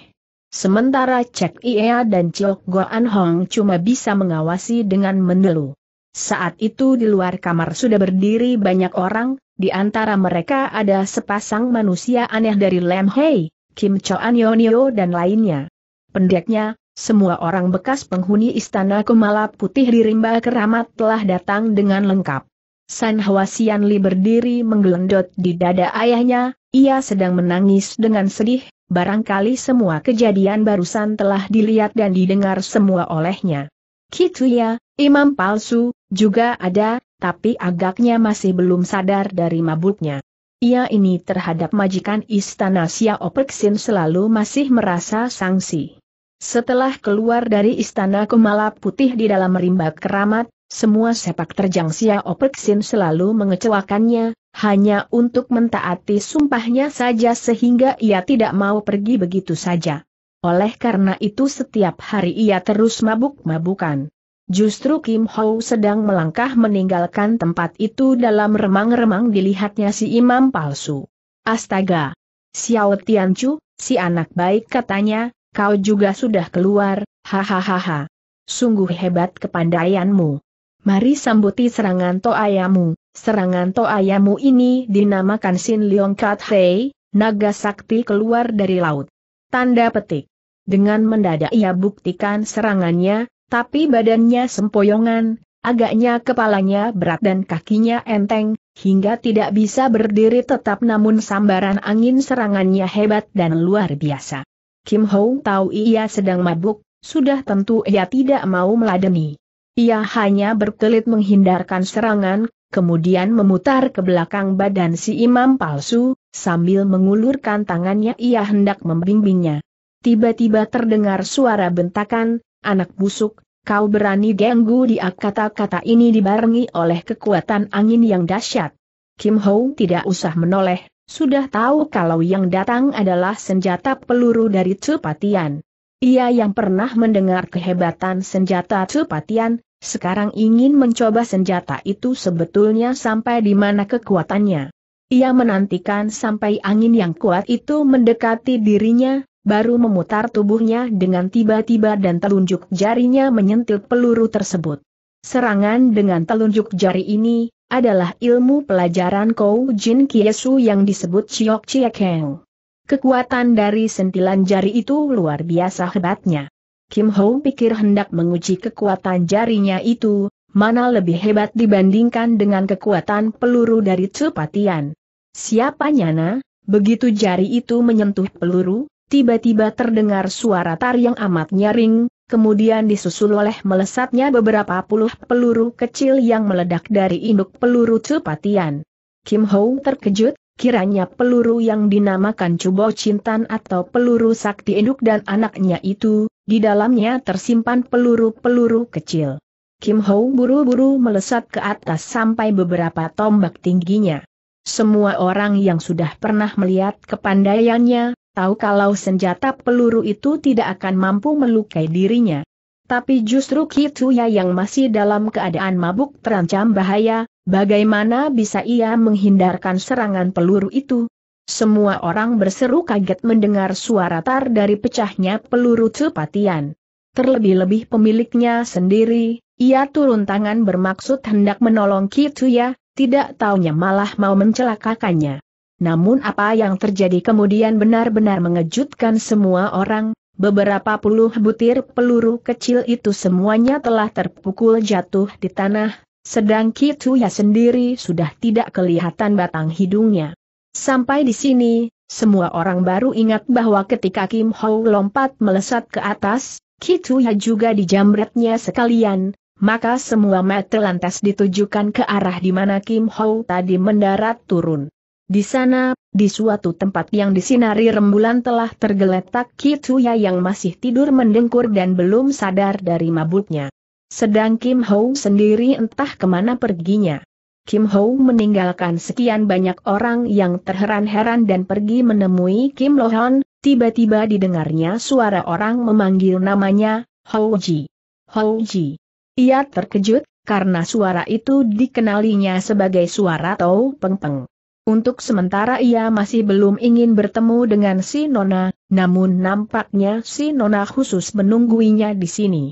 Sementara Cek Ia dan Go An Hong cuma bisa mengawasi dengan menelu. Saat itu di luar kamar sudah berdiri banyak orang, di antara mereka ada sepasang manusia aneh dari Lam Hei, Kim Cho An Yonio dan lainnya. Pendeknya, semua orang bekas penghuni istana Kumala Putih di Rimba Keramat telah datang dengan lengkap. San Sian Li berdiri menggelendot di dada ayahnya, ia sedang menangis dengan sedih, barangkali semua kejadian barusan telah dilihat dan didengar semua olehnya. Kituya, imam palsu, juga ada, tapi agaknya masih belum sadar dari mabuknya. Ia ini terhadap majikan istana Sia Opeksin selalu masih merasa sanksi. Setelah keluar dari istana Kumala Putih di dalam rimba keramat, semua sepak terjang Xiao Peksin selalu mengecewakannya, hanya untuk mentaati sumpahnya saja sehingga ia tidak mau pergi begitu saja. Oleh karena itu setiap hari ia terus mabuk-mabukan. Justru Kim Ho sedang melangkah meninggalkan tempat itu dalam remang-remang dilihatnya si imam palsu. Astaga! Xiao Tianchu, si anak baik katanya, kau juga sudah keluar, hahaha. Sungguh hebat kepandaianmu. Mari sambuti serangan ayamu. Serangan ayamu ini dinamakan Sin Leong Kat Hei, naga sakti keluar dari laut. Tanda petik. Dengan mendadak ia buktikan serangannya, tapi badannya sempoyongan, agaknya kepalanya berat dan kakinya enteng, hingga tidak bisa berdiri tetap namun sambaran angin serangannya hebat dan luar biasa. Kim Hong tahu ia sedang mabuk, sudah tentu ia tidak mau meladeni. Ia hanya berkelit menghindarkan serangan, kemudian memutar ke belakang badan si imam palsu, sambil mengulurkan tangannya ia hendak membimbingnya. Tiba-tiba terdengar suara bentakan, anak busuk, kau berani ganggu dia kata-kata ini dibarengi oleh kekuatan angin yang dahsyat. Kim Ho tidak usah menoleh, sudah tahu kalau yang datang adalah senjata peluru dari Cepatian. Ia yang pernah mendengar kehebatan senjata cepatian, sekarang ingin mencoba senjata itu sebetulnya sampai di mana kekuatannya. Ia menantikan sampai angin yang kuat itu mendekati dirinya, baru memutar tubuhnya dengan tiba-tiba dan telunjuk jarinya menyentil peluru tersebut. Serangan dengan telunjuk jari ini adalah ilmu pelajaran Kou Jin Kiesu yang disebut Chiok Chiekeng. Kekuatan dari sentilan jari itu luar biasa hebatnya. Kim Ho pikir hendak menguji kekuatan jarinya itu, mana lebih hebat dibandingkan dengan kekuatan peluru dari cepatian. Siapa nyana, begitu jari itu menyentuh peluru, tiba-tiba terdengar suara tar yang amat nyaring, kemudian disusul oleh melesatnya beberapa puluh peluru kecil yang meledak dari induk peluru cepatian. Kim Ho terkejut, Kiranya peluru yang dinamakan Cubo Cintan atau peluru sakti induk dan anaknya itu, di dalamnya tersimpan peluru-peluru kecil. Kim Ho buru-buru melesat ke atas sampai beberapa tombak tingginya. Semua orang yang sudah pernah melihat kepandaiannya, tahu kalau senjata peluru itu tidak akan mampu melukai dirinya. Tapi justru Kituya yang masih dalam keadaan mabuk terancam bahaya, Bagaimana bisa ia menghindarkan serangan peluru itu? Semua orang berseru kaget mendengar suara tar dari pecahnya peluru cepatian. Terlebih-lebih pemiliknya sendiri, ia turun tangan bermaksud hendak menolong Kituya, tidak taunya malah mau mencelakakannya. Namun apa yang terjadi kemudian benar-benar mengejutkan semua orang, Beberapa puluh butir peluru kecil itu semuanya telah terpukul jatuh di tanah, sedang Kituya sendiri sudah tidak kelihatan batang hidungnya. Sampai di sini, semua orang baru ingat bahwa ketika Kim Ho lompat melesat ke atas, Kituya juga dijamretnya sekalian, maka semua mata lantas ditujukan ke arah di mana Kim Ho tadi mendarat turun. Di sana, di suatu tempat yang disinari rembulan telah tergeletak Kituya yang masih tidur mendengkur dan belum sadar dari mabuknya. Sedang Kim Ho sendiri entah kemana perginya. Kim Ho meninggalkan sekian banyak orang yang terheran-heran dan pergi menemui Kim Lo Han, tiba-tiba didengarnya suara orang memanggil namanya, Ho Ji. Ho Ji. Ia terkejut, karena suara itu dikenalinya sebagai suara Tau Peng Peng. Untuk sementara ia masih belum ingin bertemu dengan si Nona, namun nampaknya si Nona khusus menungguinya di sini.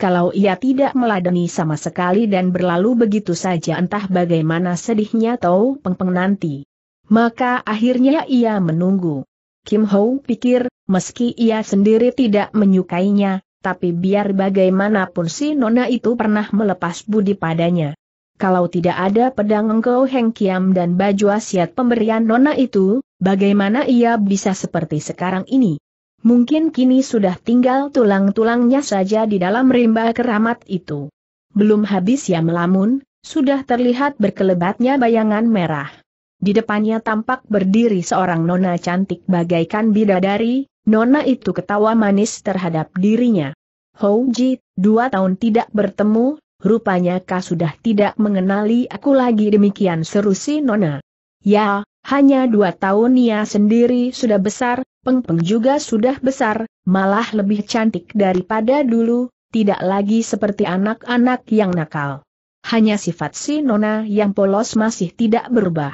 Kalau ia tidak meladeni sama sekali dan berlalu begitu saja entah bagaimana sedihnya Tau Peng nanti. Maka akhirnya ia menunggu. Kim Ho pikir, meski ia sendiri tidak menyukainya, tapi biar bagaimanapun si nona itu pernah melepas budi padanya. Kalau tidak ada pedang engkau Heng Kiam dan baju asiat pemberian nona itu, bagaimana ia bisa seperti sekarang ini? Mungkin kini sudah tinggal tulang-tulangnya saja di dalam rimba keramat itu. Belum habis ya melamun, sudah terlihat berkelebatnya bayangan merah. Di depannya tampak berdiri seorang nona cantik bagaikan bidadari, nona itu ketawa manis terhadap dirinya. Hou Ji, dua tahun tidak bertemu, rupanya kau sudah tidak mengenali aku lagi demikian seru si nona. Ya, hanya dua tahun ia sendiri sudah besar, Peng Peng juga sudah besar, malah lebih cantik daripada dulu, tidak lagi seperti anak-anak yang nakal. Hanya sifat si Nona yang polos masih tidak berubah.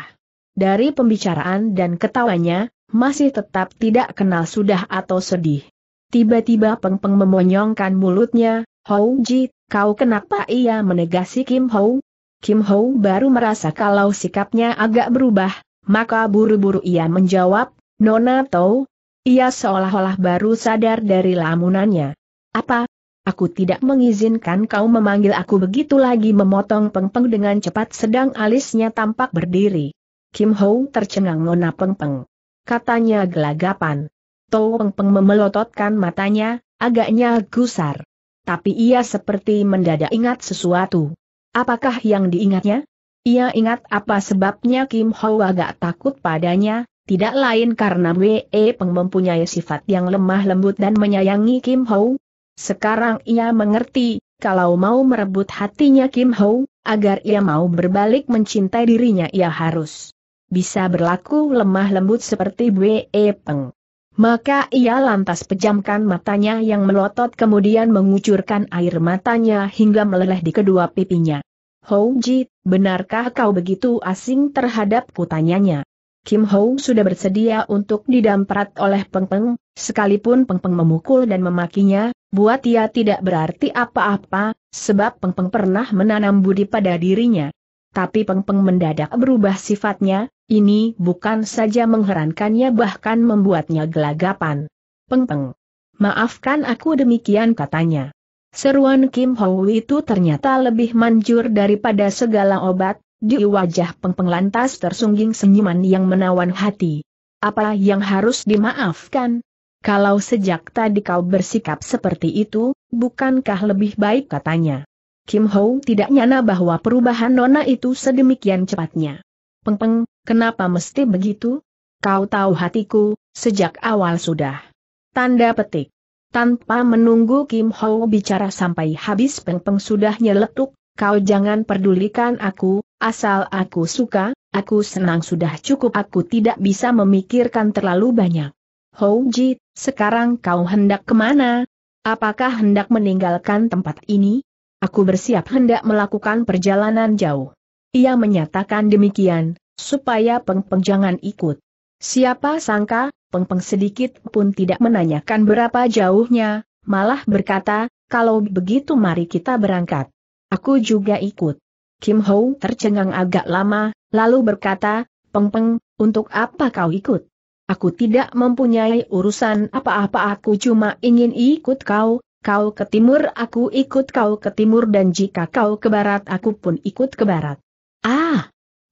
Dari pembicaraan dan ketawanya, masih tetap tidak kenal sudah atau sedih. Tiba-tiba Peng Peng memonyongkan mulutnya, Hou Ji, kau kenapa ia menegasi Kim Hou? Kim Hou baru merasa kalau sikapnya agak berubah, maka buru-buru ia menjawab, Nona tahu? Ia seolah-olah baru sadar dari lamunannya. Apa? Aku tidak mengizinkan kau memanggil aku begitu lagi memotong pengpeng -peng dengan cepat sedang alisnya tampak berdiri. Kim Ho tercengang Nona pengpeng. Katanya gelagapan. Tau pengpeng memelototkan matanya, agaknya gusar. Tapi ia seperti mendadak ingat sesuatu. Apakah yang diingatnya? Ia ingat apa sebabnya Kim Ho agak takut padanya, tidak lain karena Wei Peng mempunyai sifat yang lemah lembut dan menyayangi Kim Ho. Sekarang ia mengerti, kalau mau merebut hatinya Kim Ho, agar ia mau berbalik mencintai dirinya ia harus bisa berlaku lemah lembut seperti Wei Peng. Maka ia lantas pejamkan matanya yang melotot kemudian mengucurkan air matanya hingga meleleh di kedua pipinya. Ho Ji Benarkah kau begitu asing terhadap kutanyanya? Kim Ho sudah bersedia untuk didamprat oleh Peng Peng, sekalipun Peng Peng memukul dan memakinya, buat ia tidak berarti apa-apa, sebab Peng Peng pernah menanam budi pada dirinya. Tapi Peng Peng mendadak berubah sifatnya, ini bukan saja mengherankannya bahkan membuatnya gelagapan. Peng Peng. Maafkan aku demikian katanya. Seruan Kim Hong itu ternyata lebih manjur daripada segala obat, di wajah Pengpeng lantas tersungging senyuman yang menawan hati. Apa yang harus dimaafkan? Kalau sejak tadi kau bersikap seperti itu, bukankah lebih baik katanya? Kim Ho tidak nyana bahwa perubahan Nona itu sedemikian cepatnya. Peng Peng, kenapa mesti begitu? Kau tahu hatiku, sejak awal sudah. Tanda petik. Tanpa menunggu Kim Ho bicara sampai habis Peng Peng sudah nyeletuk, kau jangan pedulikan aku, asal aku suka, aku senang sudah cukup aku tidak bisa memikirkan terlalu banyak. Ho Ji, sekarang kau hendak kemana? Apakah hendak meninggalkan tempat ini? Aku bersiap hendak melakukan perjalanan jauh. Ia menyatakan demikian, supaya Peng Peng jangan ikut. Siapa sangka, Pengpeng sedikit pun tidak menanyakan berapa jauhnya, malah berkata, kalau begitu mari kita berangkat. Aku juga ikut. Kim Ho tercengang agak lama, lalu berkata, Pengpeng, untuk apa kau ikut? Aku tidak mempunyai urusan apa-apa aku cuma ingin ikut kau, kau ke timur aku ikut kau ke timur dan jika kau ke barat aku pun ikut ke barat. Ah,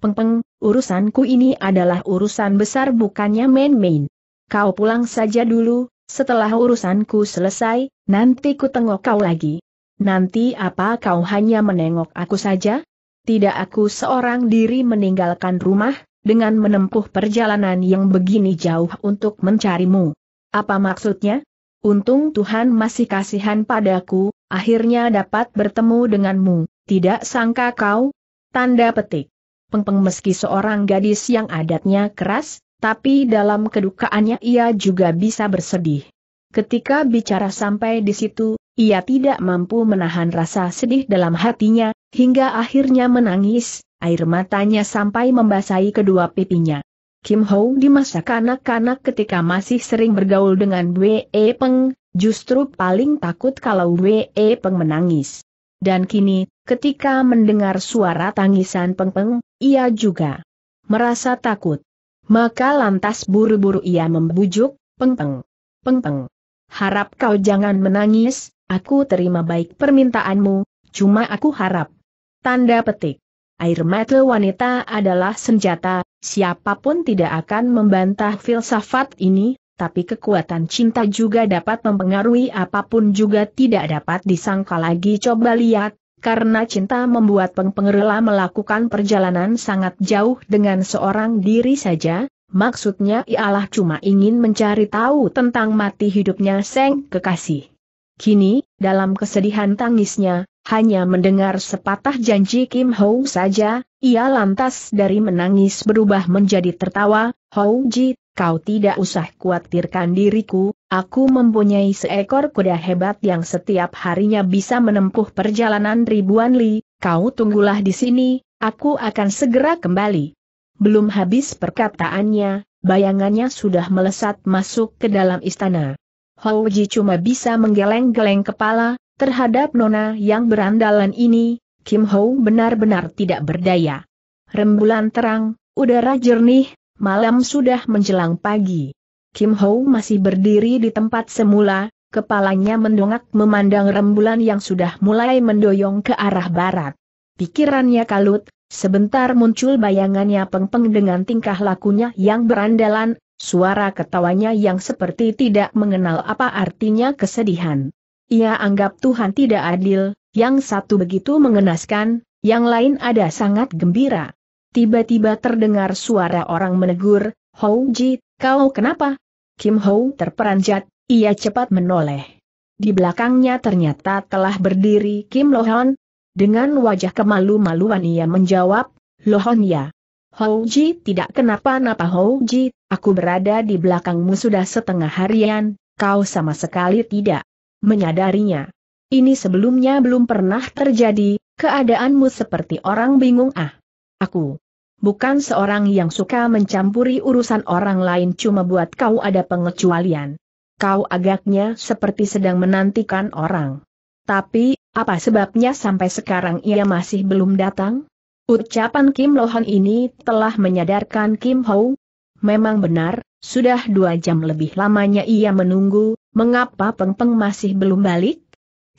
Peng-peng, urusanku ini adalah urusan besar bukannya main-main. Kau pulang saja dulu, setelah urusanku selesai, nanti ku tengok kau lagi. Nanti apa kau hanya menengok aku saja? Tidak aku seorang diri meninggalkan rumah, dengan menempuh perjalanan yang begini jauh untuk mencarimu. Apa maksudnya? Untung Tuhan masih kasihan padaku, akhirnya dapat bertemu denganmu, tidak sangka kau? Tanda petik. Pengpeng meski seorang gadis yang adatnya keras, tapi dalam kedukaannya ia juga bisa bersedih. Ketika bicara sampai di situ, ia tidak mampu menahan rasa sedih dalam hatinya, hingga akhirnya menangis, air matanya sampai membasahi kedua pipinya. Kim Ho di masa kanak-kanak ketika masih sering bergaul dengan Wee Peng, justru paling takut kalau Wee Peng menangis. Dan kini, ketika mendengar suara tangisan pengpeng, ia juga merasa takut. Maka lantas buru-buru ia membujuk, pengpeng, pengpeng. Harap kau jangan menangis, aku terima baik permintaanmu, cuma aku harap. Tanda petik. Air mata wanita adalah senjata, siapapun tidak akan membantah filsafat ini, tapi kekuatan cinta juga dapat mempengaruhi apapun juga tidak dapat disangka lagi coba lihat, karena cinta membuat pengpengerela melakukan perjalanan sangat jauh dengan seorang diri saja, maksudnya ialah cuma ingin mencari tahu tentang mati hidupnya Seng kekasih. Kini, dalam kesedihan tangisnya, hanya mendengar sepatah janji Kim Ho saja, ia lantas dari menangis berubah menjadi tertawa, Ho Ji kau tidak usah khawatirkan diriku, aku mempunyai seekor kuda hebat yang setiap harinya bisa menempuh perjalanan ribuan li, kau tunggulah di sini, aku akan segera kembali. Belum habis perkataannya, bayangannya sudah melesat masuk ke dalam istana. Houji cuma bisa menggeleng-geleng kepala, terhadap nona yang berandalan ini, Kim Ho benar-benar tidak berdaya. Rembulan terang, udara jernih, malam sudah menjelang pagi. Kim Ho masih berdiri di tempat semula, kepalanya mendongak memandang rembulan yang sudah mulai mendoyong ke arah barat. Pikirannya kalut, sebentar muncul bayangannya pengpeng -peng dengan tingkah lakunya yang berandalan, suara ketawanya yang seperti tidak mengenal apa artinya kesedihan. Ia anggap Tuhan tidak adil, yang satu begitu mengenaskan, yang lain ada sangat gembira. Tiba-tiba terdengar suara orang menegur, Hou Ji, kau kenapa? Kim Hou terperanjat, ia cepat menoleh. Di belakangnya ternyata telah berdiri Kim Lohon. Dengan wajah kemalu-maluan ia menjawab, Lohon ya. Hou Ji tidak kenapa-napa Hou Ji, aku berada di belakangmu sudah setengah harian, kau sama sekali tidak menyadarinya. Ini sebelumnya belum pernah terjadi, keadaanmu seperti orang bingung ah. Aku bukan seorang yang suka mencampuri urusan orang lain cuma buat kau ada pengecualian. Kau agaknya seperti sedang menantikan orang. Tapi, apa sebabnya sampai sekarang ia masih belum datang? Ucapan Kim Lohan ini telah menyadarkan Kim Ho. Memang benar, sudah dua jam lebih lamanya ia menunggu, mengapa Peng Peng masih belum balik?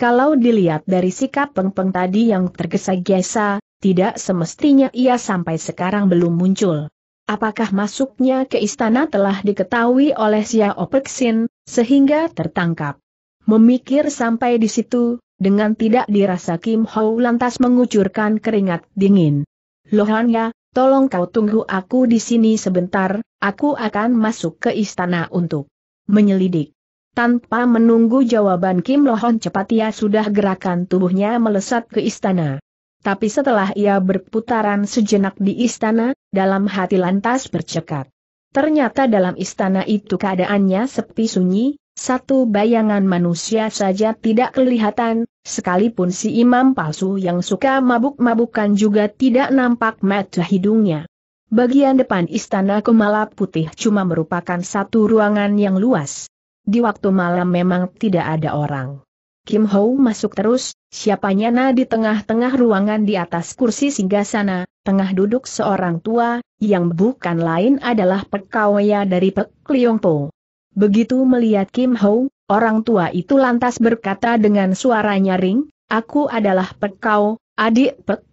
Kalau dilihat dari sikap Peng Peng tadi yang tergesa-gesa, tidak semestinya ia sampai sekarang belum muncul. Apakah masuknya ke istana telah diketahui oleh Xiao Opexin, sehingga tertangkap? Memikir sampai di situ, dengan tidak dirasa Kim Hou lantas mengucurkan keringat dingin. ya, tolong kau tunggu aku di sini sebentar, aku akan masuk ke istana untuk menyelidik. Tanpa menunggu jawaban Kim Lohan cepat ia sudah gerakan tubuhnya melesat ke istana. Tapi setelah ia berputaran sejenak di istana, dalam hati lantas bercekat. Ternyata dalam istana itu keadaannya sepi sunyi, satu bayangan manusia saja tidak kelihatan, sekalipun si imam palsu yang suka mabuk-mabukan juga tidak nampak mata hidungnya. Bagian depan istana Kumala Putih cuma merupakan satu ruangan yang luas. Di waktu malam memang tidak ada orang. Kim Ho masuk terus, Siapanya na di tengah-tengah ruangan di atas kursi singgasana, tengah duduk seorang tua, yang bukan lain adalah pekawaya dari Pek Po. Begitu melihat Kim Ho, orang tua itu lantas berkata dengan suara nyaring, Aku adalah Pekau, adik Pek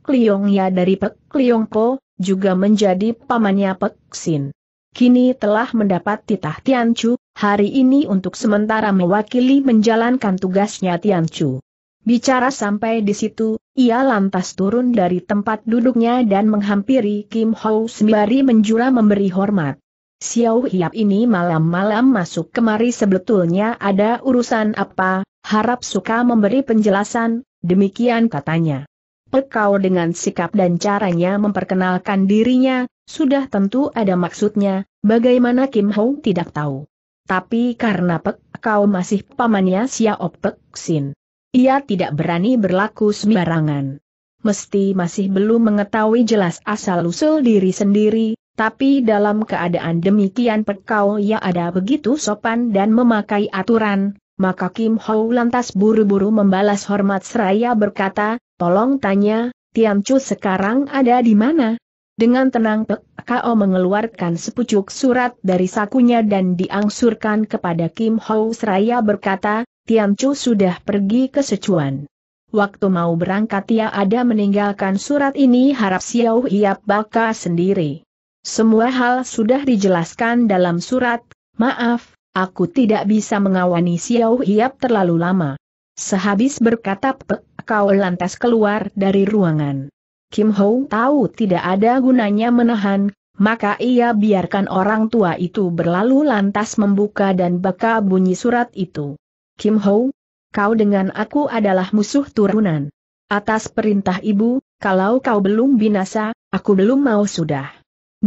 Ya dari Pek Po, juga menjadi pamannya Pek Sin. Kini telah mendapat titah Tian Chu, hari ini untuk sementara mewakili menjalankan tugasnya Tian Chu. Bicara sampai di situ, ia lantas turun dari tempat duduknya dan menghampiri Kim Ho sembari menjura memberi hormat. Xiao Hiap ini malam-malam masuk kemari sebetulnya ada urusan apa, harap suka memberi penjelasan, demikian katanya. Pekau dengan sikap dan caranya memperkenalkan dirinya, sudah tentu ada maksudnya, bagaimana Kim Ho tidak tahu. Tapi karena Pekau masih pamannya Xiao Pek Sin ia tidak berani berlaku sembarangan. Mesti masih belum mengetahui jelas asal-usul diri sendiri, tapi dalam keadaan demikian pekau ia ada begitu sopan dan memakai aturan, maka Kim Ho lantas buru-buru membalas hormat seraya berkata, tolong tanya, Tian Chu sekarang ada di mana? Dengan tenang Pek mengeluarkan sepucuk surat dari sakunya dan diangsurkan kepada Kim Ho seraya berkata, Chu sudah pergi ke Secuan. Waktu mau berangkat ia ada meninggalkan surat ini harap Xiao Hiap Baka sendiri. Semua hal sudah dijelaskan dalam surat, maaf, aku tidak bisa mengawani Xiao Hiap terlalu lama. Sehabis berkata pek, kau lantas keluar dari ruangan. Kim Ho tahu tidak ada gunanya menahan, maka ia biarkan orang tua itu berlalu lantas membuka dan baka bunyi surat itu. Kim Ho, kau dengan aku adalah musuh turunan. Atas perintah ibu, kalau kau belum binasa, aku belum mau sudah.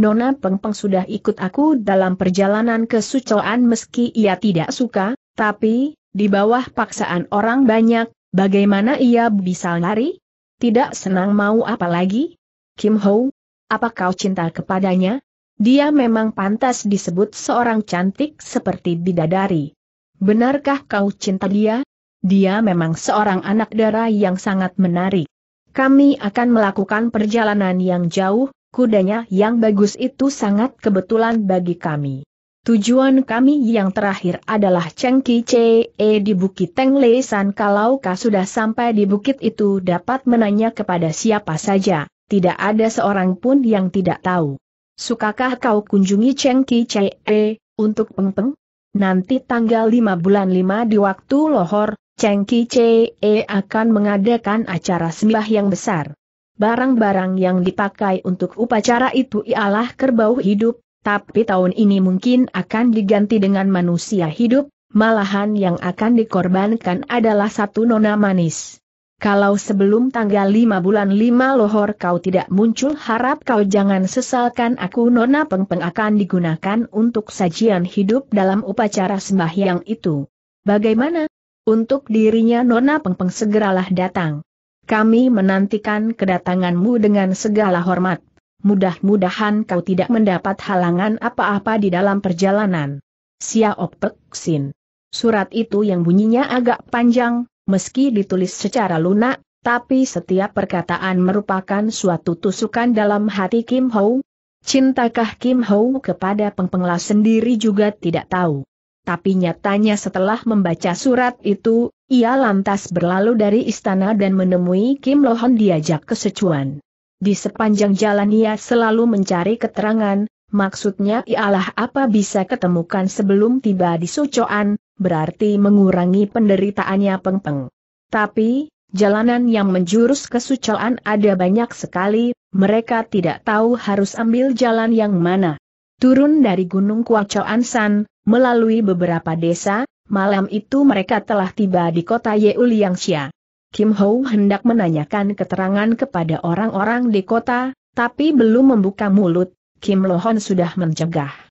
Nona Peng Peng sudah ikut aku dalam perjalanan ke Sucoan meski ia tidak suka, tapi, di bawah paksaan orang banyak, bagaimana ia bisa lari? Tidak senang mau apa lagi? Kim Ho, apa kau cinta kepadanya? Dia memang pantas disebut seorang cantik seperti bidadari. Benarkah kau cinta dia? Dia memang seorang anak darah yang sangat menarik. Kami akan melakukan perjalanan yang jauh, kudanya yang bagus itu sangat kebetulan bagi kami. Tujuan kami yang terakhir adalah Chengki e eh, di Bukit Tengle San. Kalau kau sudah sampai di bukit itu dapat menanya kepada siapa saja, tidak ada seorang pun yang tidak tahu. Sukakah kau kunjungi Chengki e eh, untuk pengpeng? -peng? nanti tanggal 5 bulan 5 di waktu Lohor, Cheng Ki Chee akan mengadakan acara sembah yang besar. Barang-barang yang dipakai untuk upacara itu ialah kerbau hidup, tapi tahun ini mungkin akan diganti dengan manusia hidup, malahan yang akan dikorbankan adalah satu nona manis. Kalau sebelum tanggal lima bulan lima lohor kau tidak muncul harap kau jangan sesalkan aku nona pengpeng akan digunakan untuk sajian hidup dalam upacara sembahyang itu. Bagaimana? Untuk dirinya nona pengpeng segeralah datang. Kami menantikan kedatanganmu dengan segala hormat. Mudah-mudahan kau tidak mendapat halangan apa-apa di dalam perjalanan. Siap. Sin. Surat itu yang bunyinya agak panjang, meski ditulis secara lunak, tapi setiap perkataan merupakan suatu tusukan dalam hati Kim Ho. Cintakah Kim Ho kepada pengpengla sendiri juga tidak tahu. Tapi nyatanya setelah membaca surat itu, ia lantas berlalu dari istana dan menemui Kim Lohon diajak ke Sichuan. Di sepanjang jalan ia selalu mencari keterangan, maksudnya ialah apa bisa ketemukan sebelum tiba di Sichuan, berarti mengurangi penderitaannya peng-peng. Tapi, jalanan yang menjurus kesucaan ada banyak sekali, mereka tidak tahu harus ambil jalan yang mana. Turun dari Gunung Kuacoan San, melalui beberapa desa, malam itu mereka telah tiba di kota Yeuliangxia. Kim Ho hendak menanyakan keterangan kepada orang-orang di kota, tapi belum membuka mulut, Kim Lohon sudah mencegah.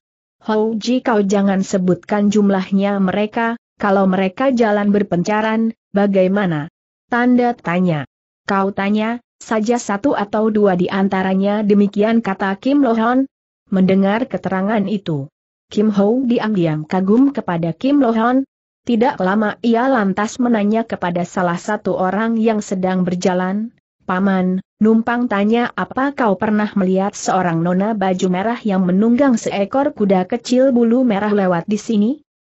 Hou Ji kau jangan sebutkan jumlahnya mereka, kalau mereka jalan berpencaran, bagaimana? Tanda tanya. Kau tanya, saja satu atau dua di antaranya demikian kata Kim Lohon. Mendengar keterangan itu, Kim Hou diam-diam kagum kepada Kim Lohon, tidak lama ia lantas menanya kepada salah satu orang yang sedang berjalan, Paman, numpang tanya apa kau pernah melihat seorang nona baju merah yang menunggang seekor kuda kecil bulu merah lewat di sini?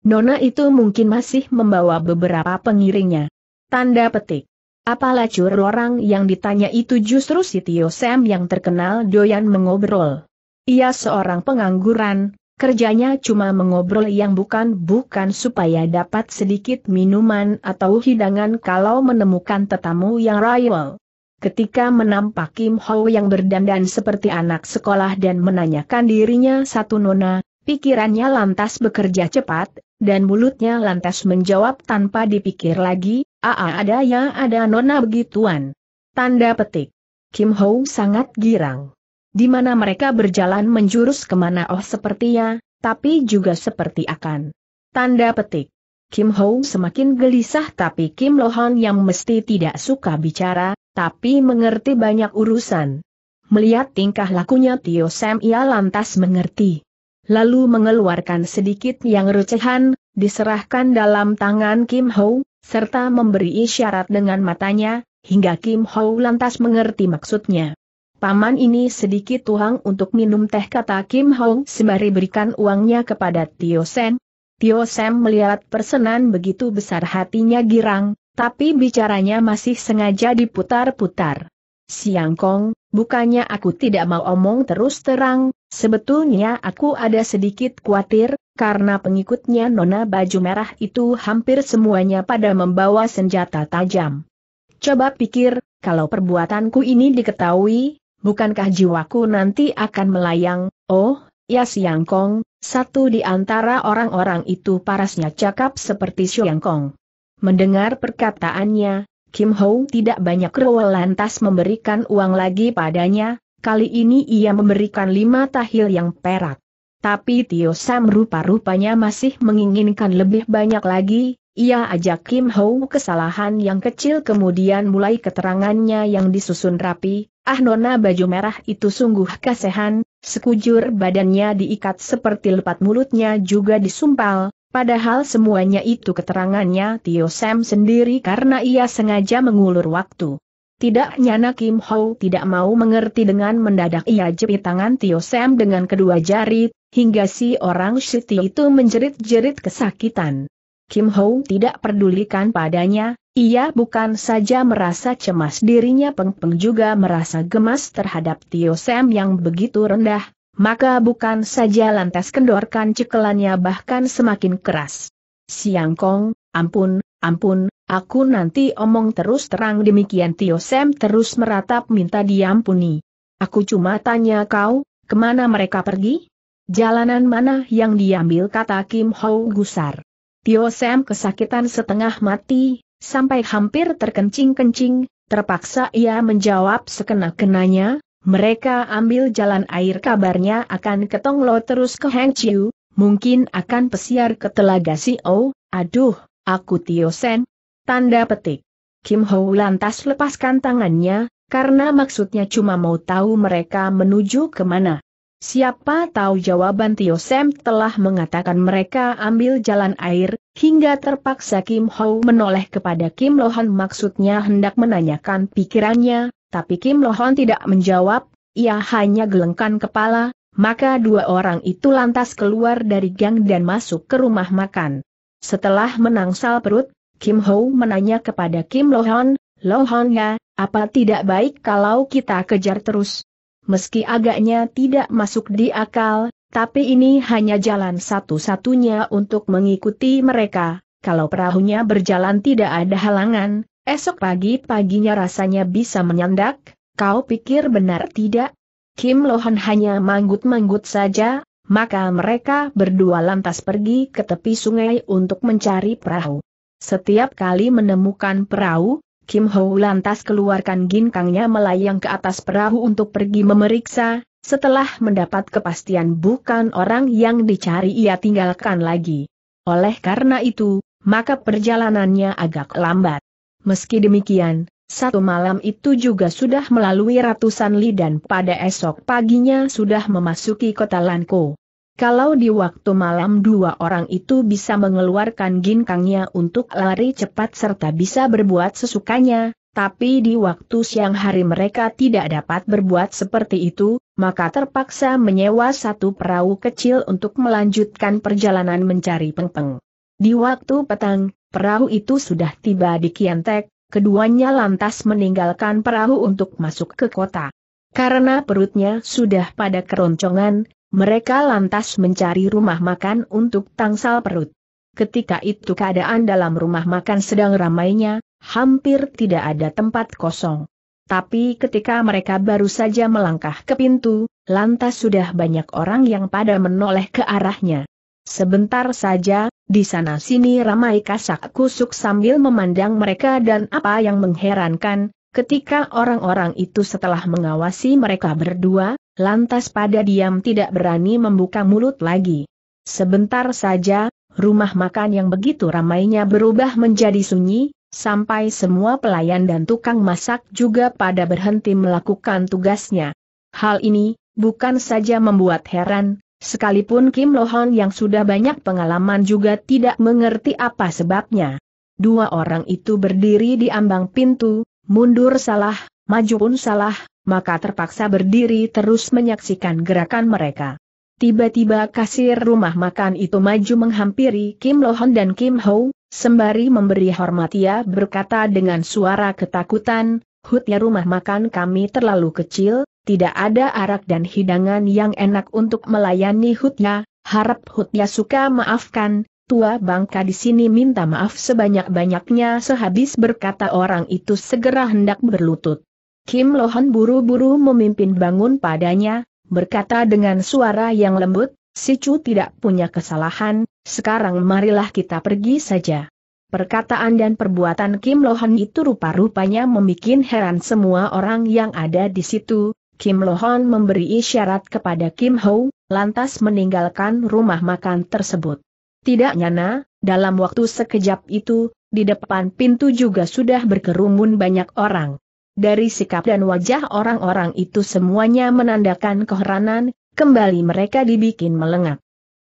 Nona itu mungkin masih membawa beberapa pengiringnya. Tanda petik. Apa lacur orang yang ditanya itu justru si Tio Sam yang terkenal doyan mengobrol. Ia seorang pengangguran, kerjanya cuma mengobrol yang bukan-bukan supaya dapat sedikit minuman atau hidangan kalau menemukan tetamu yang royal ketika menampak Kim Ho yang berdandan seperti anak sekolah dan menanyakan dirinya satu nona, pikirannya lantas bekerja cepat, dan mulutnya lantas menjawab tanpa dipikir lagi, aa ada ya ada nona begituan. Tanda petik. Kim Ho sangat girang. Di mana mereka berjalan menjurus kemana oh seperti ya, tapi juga seperti akan. Tanda petik. Kim Ho semakin gelisah tapi Kim Lohan yang mesti tidak suka bicara, tapi mengerti banyak urusan. Melihat tingkah lakunya Tio Sam ia lantas mengerti. Lalu mengeluarkan sedikit yang recehan, diserahkan dalam tangan Kim Ho, serta memberi isyarat dengan matanya, hingga Kim Ho lantas mengerti maksudnya. Paman ini sedikit tuang untuk minum teh kata Kim Ho sembari berikan uangnya kepada Tio Sam. Tio Sam melihat persenan begitu besar hatinya girang, tapi bicaranya masih sengaja diputar-putar. Siang Kong, bukannya aku tidak mau omong terus terang, sebetulnya aku ada sedikit khawatir, karena pengikutnya Nona Baju Merah itu hampir semuanya pada membawa senjata tajam. Coba pikir, kalau perbuatanku ini diketahui, bukankah jiwaku nanti akan melayang, oh, Ya Siang Kong, satu di antara orang-orang itu parasnya cakap seperti Siang Kong. Mendengar perkataannya, Kim Ho tidak banyak rewel lantas memberikan uang lagi padanya, kali ini ia memberikan lima tahil yang perak. Tapi Tio Sam rupa-rupanya masih menginginkan lebih banyak lagi, ia ajak Kim Ho kesalahan yang kecil kemudian mulai keterangannya yang disusun rapi, ah nona baju merah itu sungguh kasehan, sekujur badannya diikat seperti lepat mulutnya juga disumpal, Padahal semuanya itu keterangannya Tio Sam sendiri karena ia sengaja mengulur waktu. Tidak nyana Kim Ho tidak mau mengerti dengan mendadak ia jepit tangan Tio Sam dengan kedua jari, hingga si orang Siti itu menjerit-jerit kesakitan. Kim Ho tidak pedulikan padanya, ia bukan saja merasa cemas dirinya Peng Peng juga merasa gemas terhadap Tio Sam yang begitu rendah, maka bukan saja lantas kendorkan cekelannya bahkan semakin keras. Siang Kong, ampun, ampun, aku nanti omong terus terang demikian Tio Sam terus meratap minta diampuni. Aku cuma tanya kau, kemana mereka pergi? Jalanan mana yang diambil kata Kim Ho gusar. Tio Sam kesakitan setengah mati, sampai hampir terkencing-kencing, terpaksa ia menjawab sekena-kenanya, mereka ambil jalan air kabarnya akan ke Tonglo terus ke Hangzhou, mungkin akan pesiar ke Telaga Si O, aduh, aku Tio Sen. Tanda petik. Kim Ho lantas lepaskan tangannya, karena maksudnya cuma mau tahu mereka menuju kemana. Siapa tahu jawaban Tio Sam telah mengatakan mereka ambil jalan air, hingga terpaksa Kim Ho menoleh kepada Kim Lohan maksudnya hendak menanyakan pikirannya, tapi Kim Lohon tidak menjawab, ia hanya gelengkan kepala, maka dua orang itu lantas keluar dari gang dan masuk ke rumah makan. Setelah menangsal perut, Kim Ho menanya kepada Kim Lohon, Lohon ya, apa tidak baik kalau kita kejar terus? Meski agaknya tidak masuk di akal, tapi ini hanya jalan satu-satunya untuk mengikuti mereka, kalau perahunya berjalan tidak ada halangan, Esok pagi-paginya rasanya bisa menyandak, kau pikir benar tidak? Kim Lohan hanya manggut-manggut saja, maka mereka berdua lantas pergi ke tepi sungai untuk mencari perahu. Setiap kali menemukan perahu, Kim Ho lantas keluarkan ginkangnya melayang ke atas perahu untuk pergi memeriksa, setelah mendapat kepastian bukan orang yang dicari ia tinggalkan lagi. Oleh karena itu, maka perjalanannya agak lambat. Meski demikian, satu malam itu juga sudah melalui ratusan li dan pada esok paginya sudah memasuki kota Lanko. Kalau di waktu malam dua orang itu bisa mengeluarkan ginkangnya untuk lari cepat serta bisa berbuat sesukanya, tapi di waktu siang hari mereka tidak dapat berbuat seperti itu, maka terpaksa menyewa satu perahu kecil untuk melanjutkan perjalanan mencari pengpeng. -peng. Di waktu petang, Perahu itu sudah tiba di Kiantek, keduanya lantas meninggalkan perahu untuk masuk ke kota. Karena perutnya sudah pada keroncongan, mereka lantas mencari rumah makan untuk tangsal perut. Ketika itu keadaan dalam rumah makan sedang ramainya, hampir tidak ada tempat kosong. Tapi ketika mereka baru saja melangkah ke pintu, lantas sudah banyak orang yang pada menoleh ke arahnya. Sebentar saja, di sana-sini ramai kasak kusuk sambil memandang mereka dan apa yang mengherankan, ketika orang-orang itu setelah mengawasi mereka berdua, lantas pada diam tidak berani membuka mulut lagi. Sebentar saja, rumah makan yang begitu ramainya berubah menjadi sunyi, sampai semua pelayan dan tukang masak juga pada berhenti melakukan tugasnya. Hal ini, bukan saja membuat heran, Sekalipun Kim Lohan yang sudah banyak pengalaman juga tidak mengerti apa sebabnya. Dua orang itu berdiri di ambang pintu, mundur salah, maju pun salah, maka terpaksa berdiri terus menyaksikan gerakan mereka. Tiba-tiba kasir rumah makan itu maju menghampiri Kim Lohan dan Kim Ho, sembari memberi hormat ia berkata dengan suara ketakutan, hutnya rumah makan kami terlalu kecil, tidak ada arak dan hidangan yang enak untuk melayani hutnya. harap hutnya suka maafkan, tua bangka di sini minta maaf sebanyak-banyaknya sehabis berkata orang itu segera hendak berlutut. Kim Lohan buru-buru memimpin bangun padanya, berkata dengan suara yang lembut, si Chu tidak punya kesalahan, sekarang marilah kita pergi saja. Perkataan dan perbuatan Kim Lohan itu rupa-rupanya membuat heran semua orang yang ada di situ, Kim Lohon memberi isyarat kepada Kim Ho, lantas meninggalkan rumah makan tersebut. Tidak nyana, dalam waktu sekejap itu, di depan pintu juga sudah berkerumun banyak orang. Dari sikap dan wajah orang-orang itu semuanya menandakan keheranan, kembali mereka dibikin melengak.